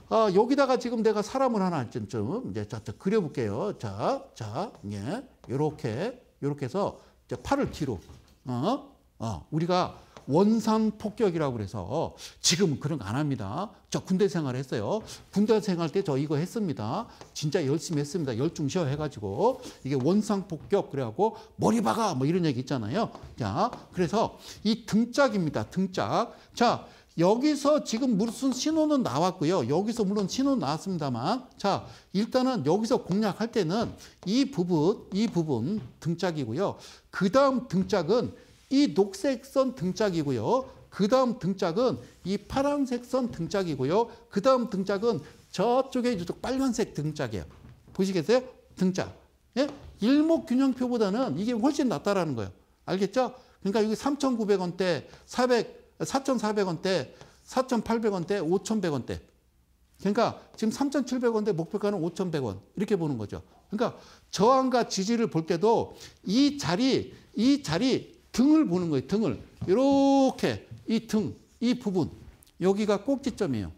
아, 여기다가 지금 내가 사람을 하나 좀, 좀 이제 자, 자 그려볼게요. 자, 자, 예, 이렇게 이렇게 해서 이제 팔을 뒤로 어, 어, 우리가 원산 폭격이라고 그래서 지금 은 그런 거 안 합니다. 저 군대 생활 했어요. 군대 생활 때 저 이거 했습니다. 진짜 열심히 했습니다. 열중셔 시 해가지고 이게 원상 폭격 그래갖고 머리 박아 뭐 이런 얘기 있잖아요. 자 그래서 이 등짝입니다. 등짝. 자 여기서 지금 무슨 신호는 나왔고요. 여기서 물론 신호는 나왔습니다만 자 일단은 여기서 공략할 때는 이 부분 이 부분 등짝이고요. 그 다음 등짝은 이 녹색 선 등짝이고요. 그 다음 등짝은 이 파란색 선 등짝이고요. 그 다음 등짝은 저쪽에 이쪽 빨간색 등짝이에요. 보시겠어요? 등짝. 예? 일목균형표보다는 이게 훨씬 낫다라는 거예요. 알겠죠? 그러니까 여기 3,900원대, 400, 4,400원대, 4,800원대, 5,100원대. 그러니까 지금 3,700원대 목표가는 5,100원 이렇게 보는 거죠. 그러니까 저항과 지지를 볼 때도 이 자리, 이 자리 등을 보는 거예요. 등을. 이렇게 이 등, 이 부분. 여기가 꼭지점이에요.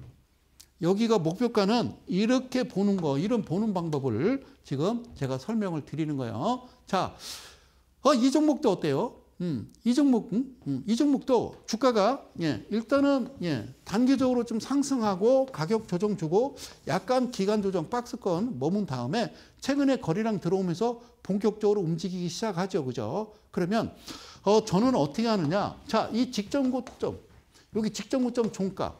여기가 목표가는 이렇게 보는 거, 이런 보는 방법을 지금 제가 설명을 드리는 거예요. 자, 어, 이 종목도 어때요? 음, 이 종목, 음, 음, 이 종목도 주가가, 예, 일단은, 예, 단기적으로 좀 상승하고 가격 조정 주고 약간 기간 조정 박스권 머문 다음에 최근에 거리랑 들어오면서 본격적으로 움직이기 시작하죠. 그죠? 그러면 어, 저는 어떻게 하느냐. 자, 이 직전 고점. 여기 직전 고점 종가.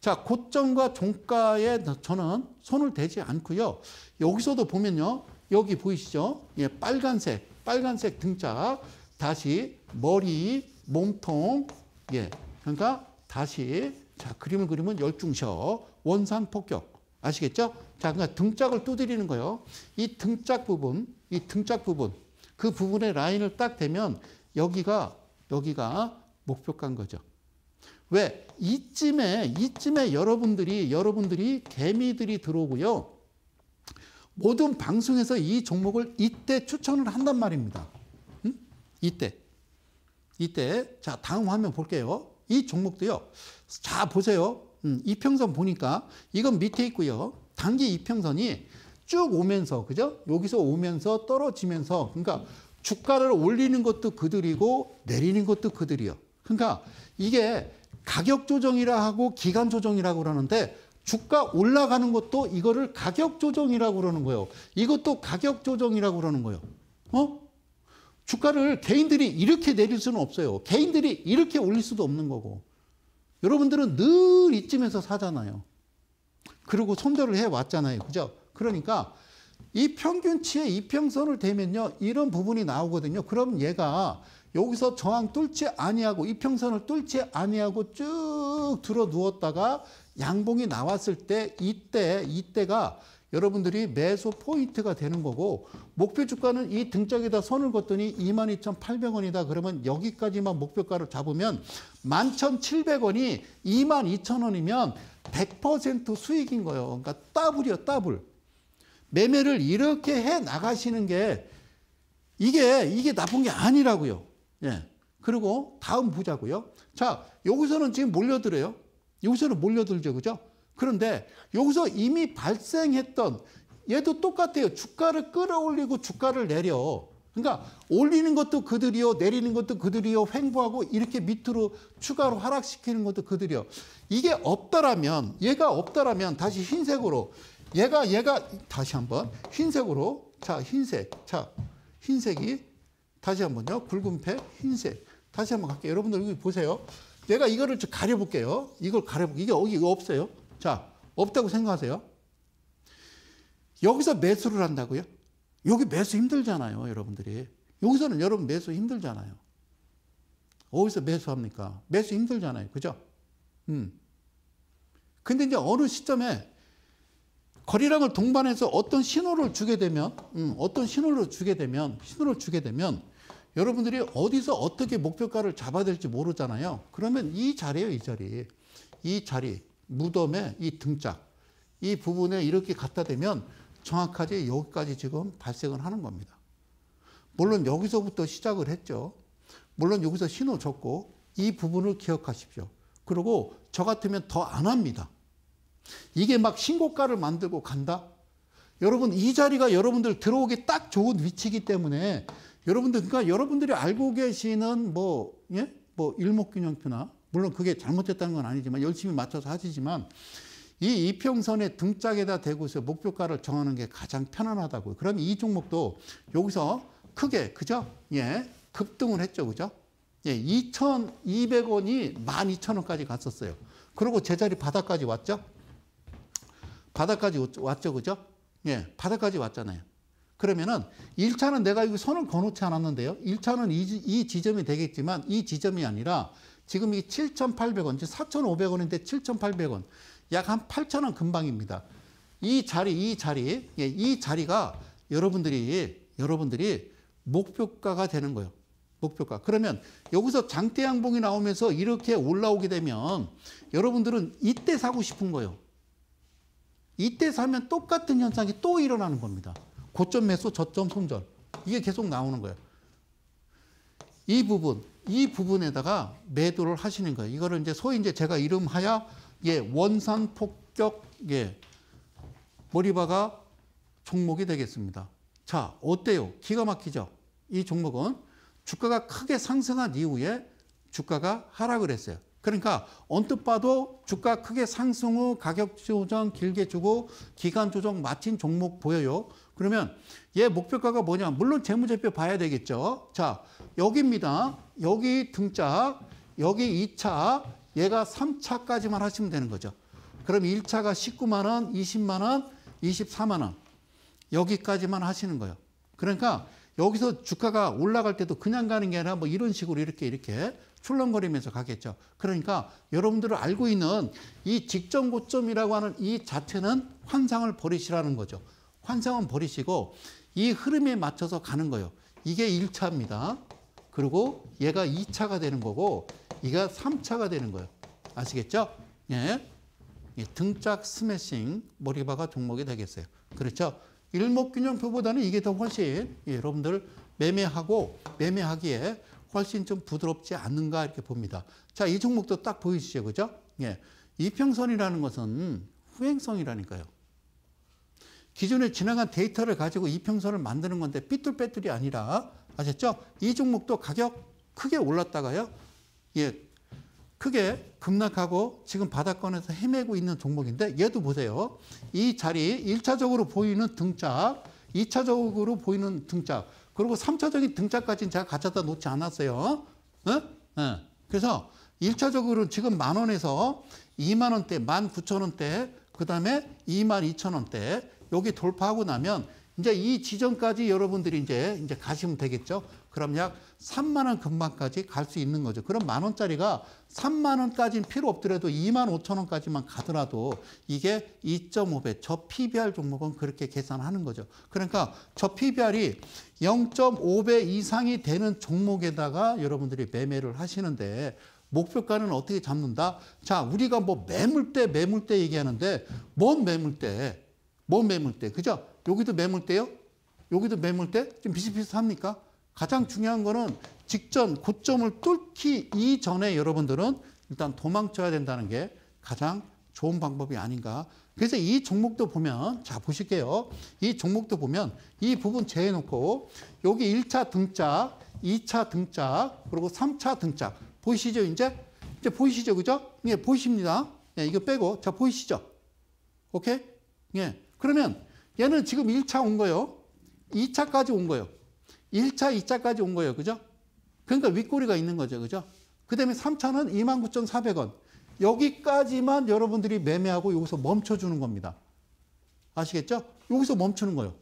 자, 고점과 종가에 저는 손을 대지 않고요. 여기서도 보면요. 여기 보이시죠? 예, 빨간색, 빨간색 등짝. 다시 머리, 몸통. 예. 그러니까 다시 자, 그림을 그리면 열중셔. 원산 폭격. 아시겠죠? 자, 그러니까 등짝을 두드리는 거예요. 이 등짝 부분, 이 등짝 부분. 그부분에 라인을 딱 대면 여기가 여기가 목표가인 거죠. 왜 이쯤에 이쯤에 여러분들이 여러분들이 개미들이 들어오고요. 모든 방송에서 이 종목을 이때 추천을 한단 말입니다. 응? 이때 이때 자 다음 화면 볼게요. 이 종목도요. 자 보세요. 음, 이평선 보니까 이건 밑에 있고요. 단기 이평선이 쭉 오면서 그죠? 여기서 오면서 떨어지면서 그러니까 주가를 올리는 것도 그들이고 내리는 것도 그들이요. 그러니까 이게 가격 조정이라 하고 기간 조정이라고 그러는데 주가 올라가는 것도 이거를 가격 조정이라고 그러는 거예요. 이것도 가격 조정이라고 그러는 거예요. 어? 주가를 개인들이 이렇게 내릴 수는 없어요. 개인들이 이렇게 올릴 수도 없는 거고. 여러분들은 늘 이쯤에서 사잖아요. 그리고 손절을 해 왔잖아요. 그죠? 그러니까 이 평균치의 이평선을 대면요. 이런 부분이 나오거든요. 그럼 얘가 여기서 저항 뚫지 아니하고 이평선을 뚫지 아니하고 쭉 들어 누웠다가 양봉이 나왔을 때 이때 이때가 여러분들이 매수 포인트가 되는 거고 목표 주가는 이 등짝에다 손을 걷더니 22,800원이다. 그러면 여기까지만 목표가를 잡으면 11,700원이 22,000원이면 100% 수익인 거예요. 그러니까 더블이요, 더블. 매매를 이렇게 해 나가시는 게 이게 이게 나쁜 게 아니라고요. 예. 그리고 다음 보자고요. 자, 여기서는 지금 몰려들어요. 여기서는 몰려들죠. 그죠? 그런데 여기서 이미 발생했던 얘도 똑같아요. 주가를 끌어올리고 주가를 내려. 그러니까 올리는 것도 그들이요, 내리는 것도 그들이요, 횡보하고 이렇게 밑으로 추가로 하락시키는 것도 그들이요. 이게 없다라면, 얘가 없다라면 다시 흰색으로 얘가 얘가 다시 한번 흰색으로 자 흰색 자 흰색이 다시 한번요 붉은 펜 흰색 다시 한번 갈게요 여러분들 여기 보세요 내가 이거를 좀 가려볼게요 이걸 가려볼게요 이게 여기 없어요 자 없다고 생각하세요 여기서 매수를 한다고요 여기 매수 힘들잖아요 여러분들이 여기서는 여러분 매수 힘들잖아요 어디서 매수합니까 매수 힘들잖아요 그죠 음 근데 이제 어느 시점에 거리랑을 동반해서 어떤 신호를 주게 되면, 음, 어떤 신호를 주게 되면, 신호를 주게 되면 여러분들이 어디서 어떻게 목표가를 잡아야 될지 모르잖아요. 그러면 이 자리에요, 이 자리. 이 자리, 무덤에 이 등짝, 이 부분에 이렇게 갖다 대면 정확하게 여기까지 지금 발생을 하는 겁니다. 물론 여기서부터 시작을 했죠. 물론 여기서 신호 줬고 이 부분을 기억하십시오. 그리고 저 같으면 더 안 합니다. 이게 막 신고가를 만들고 간다? 여러분, 이 자리가 여러분들 들어오기 딱 좋은 위치이기 때문에 여러분들, 그러니까 여러분들이 알고 계시는 뭐, 예? 뭐, 일목균형표나, 물론 그게 잘못됐다는 건 아니지만 열심히 맞춰서 하시지만 이 이평선의 등짝에다 대고서 목표가를 정하는 게 가장 편안하다고요. 그럼 이 종목도 여기서 크게, 그죠? 예, 급등을 했죠. 그죠? 예, 2,200원이 12,000원까지 갔었어요. 그리고 제자리 바닥까지 왔죠? 바닥까지 왔죠, 그죠? 예, 바닥까지 왔잖아요. 그러면은 1차는 내가 여기 선을 거놓지 않았는데요. 1차는 이, 이 지점이 되겠지만 이 지점이 아니라 지금 이 7,800원, 지금 4,500원인데 7,800원, 약 한 8,000원 금방입니다. 이 자리, 이 자리, 예, 이 자리가 여러분들이 여러분들이 목표가가 되는 거예요. 목표가. 그러면 여기서 장대 양봉이 나오면서 이렇게 올라오게 되면 여러분들은 이때 사고 싶은 거예요. 이때 사면 똑같은 현상이 또 일어나는 겁니다. 고점 매수, 저점 손절. 이게 계속 나오는 거예요. 이 부분, 이 부분에다가 매도를 하시는 거예요. 이거를 이제 소위 이제 제가 이름하여 예, 원산 폭격 예. 모리바가 종목이 되겠습니다. 자, 어때요? 기가 막히죠? 이 종목은 주가가 크게 상승한 이후에 주가가 하락을 했어요. 그러니까 언뜻 봐도 주가 크게 상승 후 가격 조정 길게 주고 기간 조정 마친 종목 보여요. 그러면 얘 목표가가 뭐냐? 물론 재무제표 봐야 되겠죠. 자, 여기입니다. 여기 등짝, 여기 2차, 얘가 3차까지만 하시면 되는 거죠. 그럼 1차가 19만 원, 20만 원, 24만 원. 여기까지만 하시는 거예요. 그러니까 여기서 주가가 올라갈 때도 그냥 가는 게 아니라 뭐 이런 식으로 이렇게 이렇게 출렁거리면서 가겠죠. 그러니까 여러분들을 알고 있는 이 직전 고점이라고 하는 이 자체는 환상을 버리시라는 거죠. 환상은 버리시고 이 흐름에 맞춰서 가는 거예요. 이게 1차입니다. 그리고 얘가 2차가 되는 거고 이가 3차가 되는 거예요. 아시겠죠? 예. 등짝 스매싱 머리바가 종목이 되겠어요. 그렇죠? 일목균형표보다는 이게 더 훨씬 예, 여러분들 매매하고 매매하기에 훨씬 좀 부드럽지 않은가 이렇게 봅니다. 자, 이 종목도 딱 보이시죠? 그죠? 예. 이평선이라는 것은 후행성이라니까요. 기존에 지나간 데이터를 가지고 이평선을 만드는 건데 삐뚤빼뚤이 아니라 아셨죠? 이 종목도 가격 크게 올랐다가요. 예. 크게 급락하고 지금 바닥권에서 헤매고 있는 종목인데 얘도 보세요. 이 자리 1차적으로 보이는 등짝, 2차적으로 보이는 등짝 그리고 3차적인 등짝까지는 제가 가져다 놓지 않았어요. 어? 어. 그래서 1차적으로 지금 만 원에서 2만 원대, 만 9천 원대, 그 다음에 2만 2천 원대 여기 돌파하고 나면 이제 이 지점까지 여러분들이 이제 이제 가시면 되겠죠. 그럼 약 3만 원 금방까지 갈 수 있는 거죠. 그럼 만 원짜리가 3만 원까지는 필요 없더라도 2만 5천 원까지만 가더라도 이게 2.5배 저 PBR 종목은 그렇게 계산하는 거죠. 그러니까 저 PBR이 0.5배 이상이 되는 종목에다가 여러분들이 매매를 하시는데 목표가는 어떻게 잡는다? 자, 우리가 뭐 매물 때 매물 때 얘기하는데 뭔 매물 때? 뭔 매물 때? 그죠? 여기도 매물대요? 여기도 매물대? 좀 비슷비슷합니까? 가장 중요한 거는 직전 고점을 뚫기 이전에 여러분들은 일단 도망쳐야 된다는 게 가장 좋은 방법이 아닌가. 그래서 이 종목도 보면 자 보실게요. 이 종목도 보면 이 부분 재해놓고 여기 1차 등짝, 2차 등짝, 그리고 3차 등짝 보이시죠 이제 이제 보이시죠 그죠? 예 보이십니다. 예 이거 빼고 자 보이시죠? 오케이 예 그러면 얘는 지금 1차 온 거예요. 2차까지 온 거예요. 1차, 2차까지 온 거예요. 그죠? 그러니까 윗꼬리가 있는 거죠. 그죠? 그 다음에 3차는 29,400원. 여기까지만 여러분들이 매매하고 여기서 멈춰주는 겁니다. 아시겠죠? 여기서 멈추는 거예요.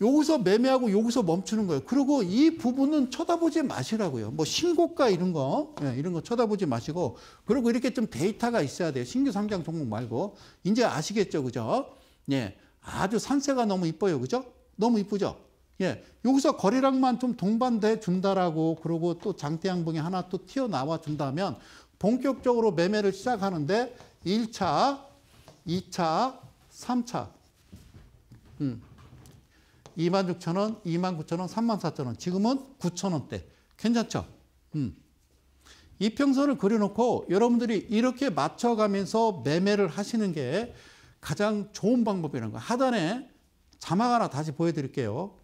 여기서 매매하고 여기서 멈추는 거예요. 그리고 이 부분은 쳐다보지 마시라고요. 뭐 신고가 이런 거, 예, 이런 거 쳐다보지 마시고, 그리고 이렇게 좀 데이터가 있어야 돼요. 신규 상장 종목 말고. 이제 아시겠죠? 그죠? 예. 아주 산세가 너무 이뻐요. 그죠? 너무 이쁘죠? 예. 여기서 거리랑만 좀 동반돼 준다라고 그러고 또 장대양봉이 하나 또 튀어나와 준다면 본격적으로 매매를 시작하는데 1차, 2차, 3차. 음. 26,000원, 29,000원, 34,000원. 지금은 9,000원대. 괜찮죠? 음. 이평선을 그려놓고 여러분들이 이렇게 맞춰가면서 매매를 하시는 게 가장 좋은 방법이라는 거. 하단에 자막 하나 다시 보여드릴게요.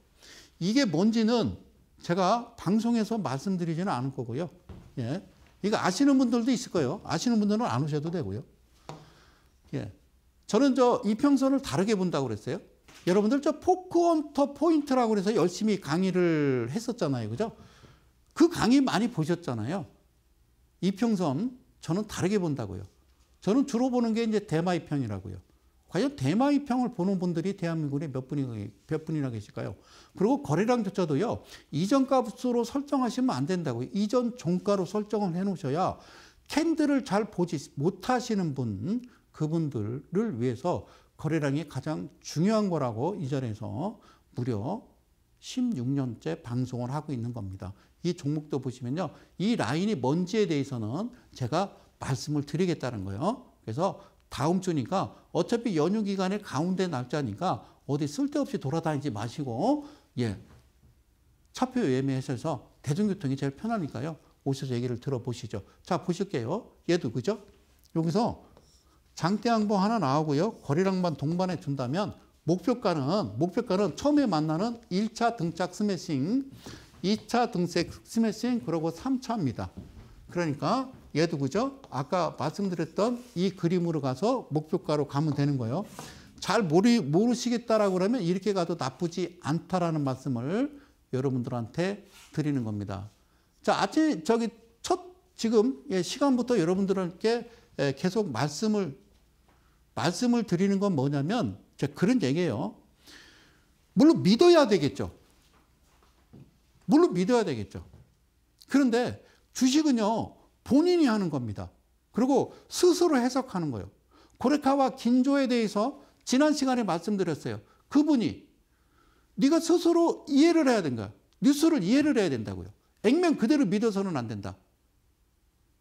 이게 뭔지는 제가 방송에서 말씀드리지는 않을 거고요. 예. 이거 아시는 분들도 있을 거예요. 아시는 분들은 안 오셔도 되고요. 예. 저는 저 이평선을 다르게 본다고 그랬어요. 여러분들 저 포크원터 포인트라고 해서 열심히 강의를 했었잖아요. 그죠? 그 강의 많이 보셨잖아요. 이평선 저는 다르게 본다고요. 저는 주로 보는 게 이제 대마이평이라고요. 과연 대마이평을 보는 분들이 대한민국에 몇 분이 몇 분이나 계실까요? 그리고 거래량조차도요 이전 값으로 설정하시면 안 된다고요. 이전 종가로 설정을 해놓으셔야 캔들을 잘 보지 못하시는 분 그분들을 위해서 거래량이 가장 중요한 거라고 이전에서 무려 16년째 방송을 하고 있는 겁니다. 이 종목도 보시면요. 이 라인이 뭔지에 대해서는 제가 말씀을 드리겠다는 거예요. 그래서 다음 주니까 어차피 연휴 기간에 가운데 날짜니까 어디 쓸데없이 돌아다니지 마시고 어? 예 차표 예매하셔서 대중교통이 제일 편하니까요. 오셔서 얘기를 들어보시죠. 자 보실게요. 얘도 그죠? 여기서 장대항보 하나 나오고요. 거리랑만 동반해 준다면 목표가는 목표가는 처음에 만나는 1차 등짝 스매싱, 2차 등색 스매싱 그리고 3차입니다. 그러니까 얘도 그죠? 아까 말씀드렸던 이 그림으로 가서 목표가로 가면 되는 거예요. 잘 모르, 모르시겠다라고 그러면 이렇게 가도 나쁘지 않다라는 말씀을 여러분들한테 드리는 겁니다. 자, 아침, 저기, 첫, 지금, 예, 시간부터 여러분들께 예, 계속 말씀을, 말씀을 드리는 건 뭐냐면, 자, 그런 얘기예요. 물론 믿어야 되겠죠. 물론 믿어야 되겠죠. 그런데 주식은요, 본인이 하는 겁니다. 그리고 스스로 해석하는 거예요. 고레카와 긴조에 대해서 지난 시간에 말씀드렸어요. 그분이 네가 스스로 이해를 해야 된다. 뉴스를 이해를 해야 된다고요. 액면 그대로 믿어서는 안 된다.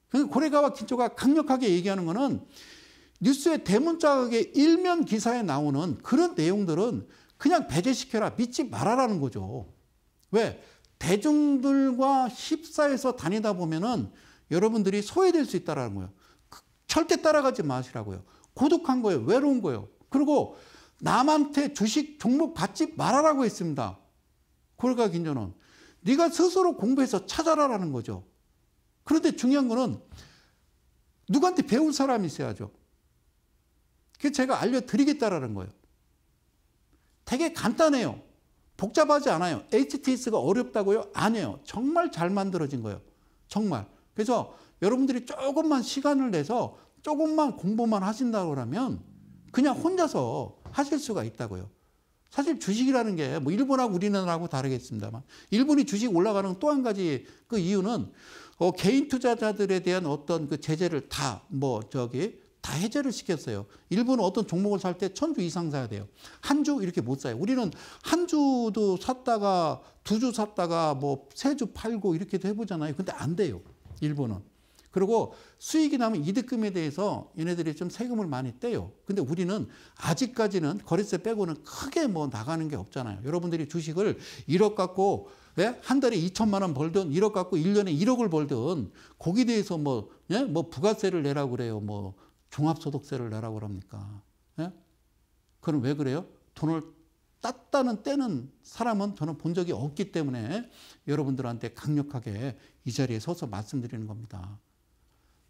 그러니까 고레카와 긴조가 강력하게 얘기하는 거는 뉴스의 대문짝하게 일면 기사에 나오는 그런 내용들은 그냥 배제시켜라. 믿지 말아라는 거죠. 왜? 대중들과 휩싸여서 다니다 보면은 여러분들이 소외될 수 있다라는 거예요. 그 절대 따라가지 마시라고요. 고독한 거예요. 외로운 거예요. 그리고 남한테 주식 종목 받지 말아라고 했습니다. 골가 긴전은 네가 스스로 공부해서 찾아라라는 거죠. 그런데 중요한 거는 누구한테 배울 사람이 있어야죠. 그게 제가 알려드리겠다라는 거예요. 되게 간단해요. 복잡하지 않아요. HTS가 어렵다고요? 아니에요. 정말 잘 만들어진 거예요. 정말. 그래서 여러분들이 조금만 시간을 내서 조금만 공부만 하신다고 하면 그냥 혼자서 하실 수가 있다고요. 사실 주식이라는 게 뭐 일본하고 우리나라하고 다르겠습니다만 일본이 주식 올라가는 또 한 가지 그 이유는 어, 개인 투자자들에 대한 어떤 그 제재를 다 뭐 저기 다 해제를 시켰어요. 일본은 어떤 종목을 살 때천주 이상 사야 돼요. 한 주 이렇게 못 사요. 우리는 한 주도 샀다가 두 주 샀다가 뭐 세주 팔고 이렇게도 해보잖아요. 근데 안 돼요. 일본은. 그리고 수익이 나면 이득금에 대해서 얘네들이 좀 세금을 많이 떼요. 근데 우리는 아직까지는 거래세 빼고는 크게 뭐 나가는 게 없잖아요. 여러분들이 주식을 1억 갖고 예? 한 달에 2천만 원 벌든 1억 갖고 1년에 1억을 벌든 거기 에 대해서 뭐, 예? 뭐 부가세를 내라 고 그래요. 뭐 종합소득세를 내라고 그럽니까? 예? 그건왜 그래요? 돈을 땄다는 떼는 사람은 저는 본 적이 없기 때문에 여러분들한테 강력하게 이 자리에 서서 말씀드리는 겁니다.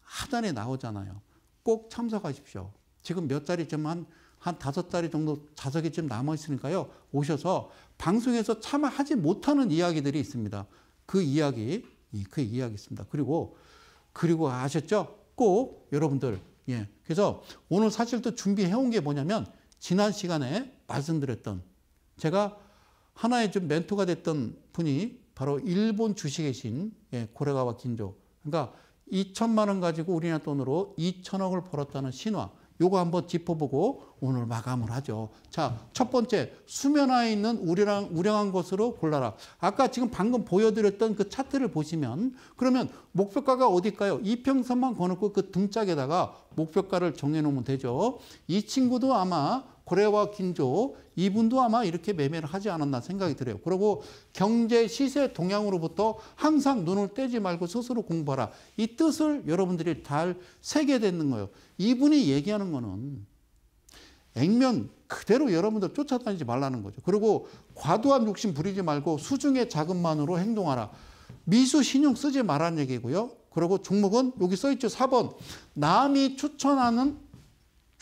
하단에 나오잖아요. 꼭 참석하십시오. 지금 몇 자리쯤 한한 다섯 자리 정도 자석이좀 남아 있으니까요. 오셔서 방송에서 참아 하지 못하는 이야기들이 있습니다. 그 이야기, 그 이야기 있습니다. 그리고 그리고 아셨죠? 꼭 여러분들 예. 그래서 오늘 사실 또 준비해 온 게 뭐냐면 지난 시간에 말씀드렸던 제가 하나의 좀 멘토가 됐던 분이 바로 일본 주식에신고래가와 예, 긴조. 그러니까 2천만 원 가지고 우리나라 돈으로 2천억을 벌었다는 신화. 요거 한번 짚어보고 오늘 마감을 하죠. 자, 첫 번째 수면화에 있는 우량, 우량한 것으로 골라라. 아까 지금 방금 보여드렸던 그 차트를 보시면 그러면 목표가가 어디일까요? 이평선만 거놓고 그 등짝에다가 목표가를 정해놓으면 되죠. 이 친구도 아마 고래와 긴조 이분도 아마 이렇게 매매를 하지 않았나 생각이 들어요. 그리고 경제 시세 동향으로부터 항상 눈을 떼지 말고 스스로 공부하라. 이 뜻을 여러분들이 잘 새게 되는 거예요. 이분이 얘기하는 거는 액면 그대로 여러분들 쫓아다니지 말라는 거죠. 그리고 과도한 욕심 부리지 말고 수중의 자금만으로 행동하라. 미수 신용 쓰지 말라는 얘기고요. 그리고 종목은 여기 써있죠. 4번. 남이 추천하는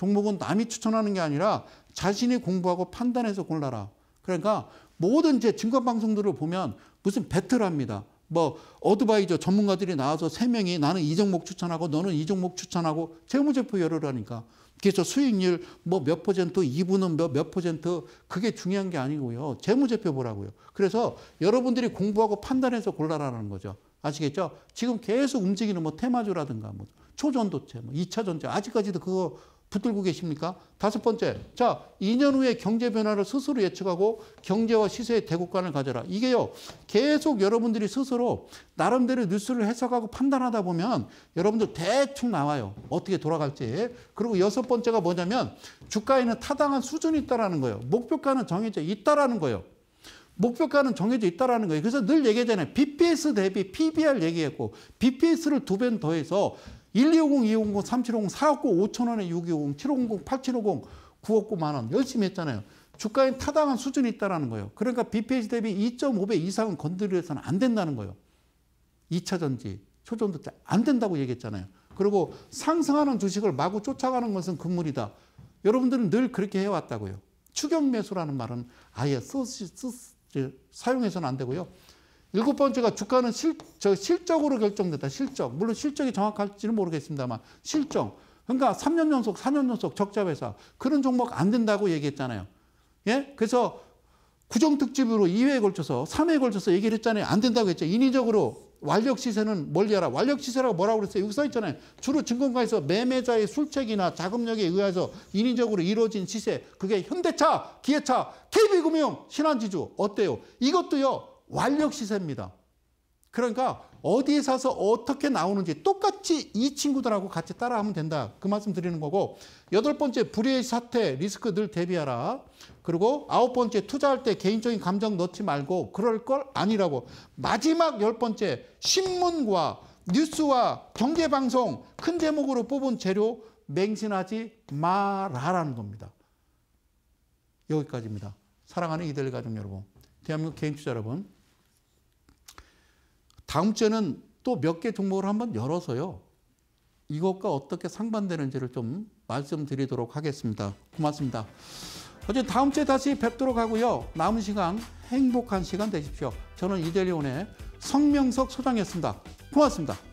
종목은 남이 추천하는 게 아니라 자신이 공부하고 판단해서 골라라. 그러니까 모든 이제 증권방송들을 보면 무슨 배틀 합니다. 뭐 어드바이저 전문가들이 나와서 세명이 나는 이 종목 추천하고 너는 이 종목 추천하고 재무제표 열어라니까 그래서 수익률 뭐 몇 퍼센트, 이분은 몇, 몇 퍼센트 그게 중요한 게 아니고요. 재무제표 보라고요. 그래서 여러분들이 공부하고 판단해서 골라라는 거죠. 아시겠죠? 지금 계속 움직이는 뭐 테마주라든가 뭐 초전도체, 뭐 2차 전지 아직까지도 그거 붙들고 계십니까? 다섯 번째, 자, 2년 후에 경제 변화를 스스로 예측하고 경제와 시세의 대국관을 가져라. 이게요, 계속 여러분들이 스스로 나름대로 뉴스를 해석하고 판단하다 보면 여러분들 대충 나와요. 어떻게 돌아갈지. 그리고 여섯 번째가 뭐냐면 주가에는 타당한 수준이 있다라는 거예요. 목표가는 정해져 있다라는 거예요. 목표가는 정해져 있다라는 거예요. 그래서 늘 얘기하잖아요. BPS 대비 PBR 얘기했고 BPS를 두 배 더해서 1250, 2050, 3750, 4억9 5천원에 6250, 7500, 8750, 9억9 만원 열심히 했잖아요. 주가에 타당한 수준이 있다는 거예요. 그러니까 b p 지 대비 2.5배 이상은 건드려서는 안 된다는 거예요. 2차 전지, 초전도 때 안 된다고 얘기했잖아요. 그리고 상승하는 주식을 마구 쫓아가는 것은 금물이다. 여러분들은 늘 그렇게 해왔다고요. 추격 매수라는 말은 아예 쓰, 쓰, 쓰, 사용해서는 안 되고요. 일곱 번째가 주가는 실, 저 실적으로 결정된다 실적. 물론 실적이 정확할지는 모르겠습니다만 실적. 그러니까 3년 연속, 4년 연속 적자 회사. 그런 종목 안 된다고 얘기했잖아요. 예? 그래서 구정 특집으로 2회에 걸쳐서 3회에 걸쳐서 얘기를 했잖아요. 안 된다고 했죠. 인위적으로 완력 시세는 멀리 하라. 완력 시세라고 뭐라고 그랬어요? 여기 써 있잖아요. 주로 증권가에서 매매자의 술책이나 자금력에 의해서 인위적으로 이루어진 시세. 그게 현대차, 기아차, KB금융, 신한지주. 어때요? 이것도요. 완력 시세입니다. 그러니까 어디에 사서 어떻게 나오는지 똑같이 이 친구들하고 같이 따라하면 된다. 그 말씀 드리는 거고 여덟 번째 불의의 사태 리스크 들 대비하라. 그리고 아홉 번째 투자할 때 개인적인 감정 넣지 말고 그럴 걸 아니라고. 마지막 열 번째 신문과 뉴스와 경제방송 큰 제목으로 뽑은 재료 맹신하지 마라라는 겁니다. 여기까지입니다. 사랑하는 이들 가족 여러분, 대한민국 개인 투자 여러분. 다음 주에는 또 몇 개 종목을 한번 열어서요. 이것과 어떻게 상반되는지를 좀 말씀드리도록 하겠습니다. 고맙습니다. 어제 다음 주에 다시 뵙도록 하고요. 남은 시간 행복한 시간 되십시오. 저는 이데리온의 성명석 소장이었습니다. 고맙습니다.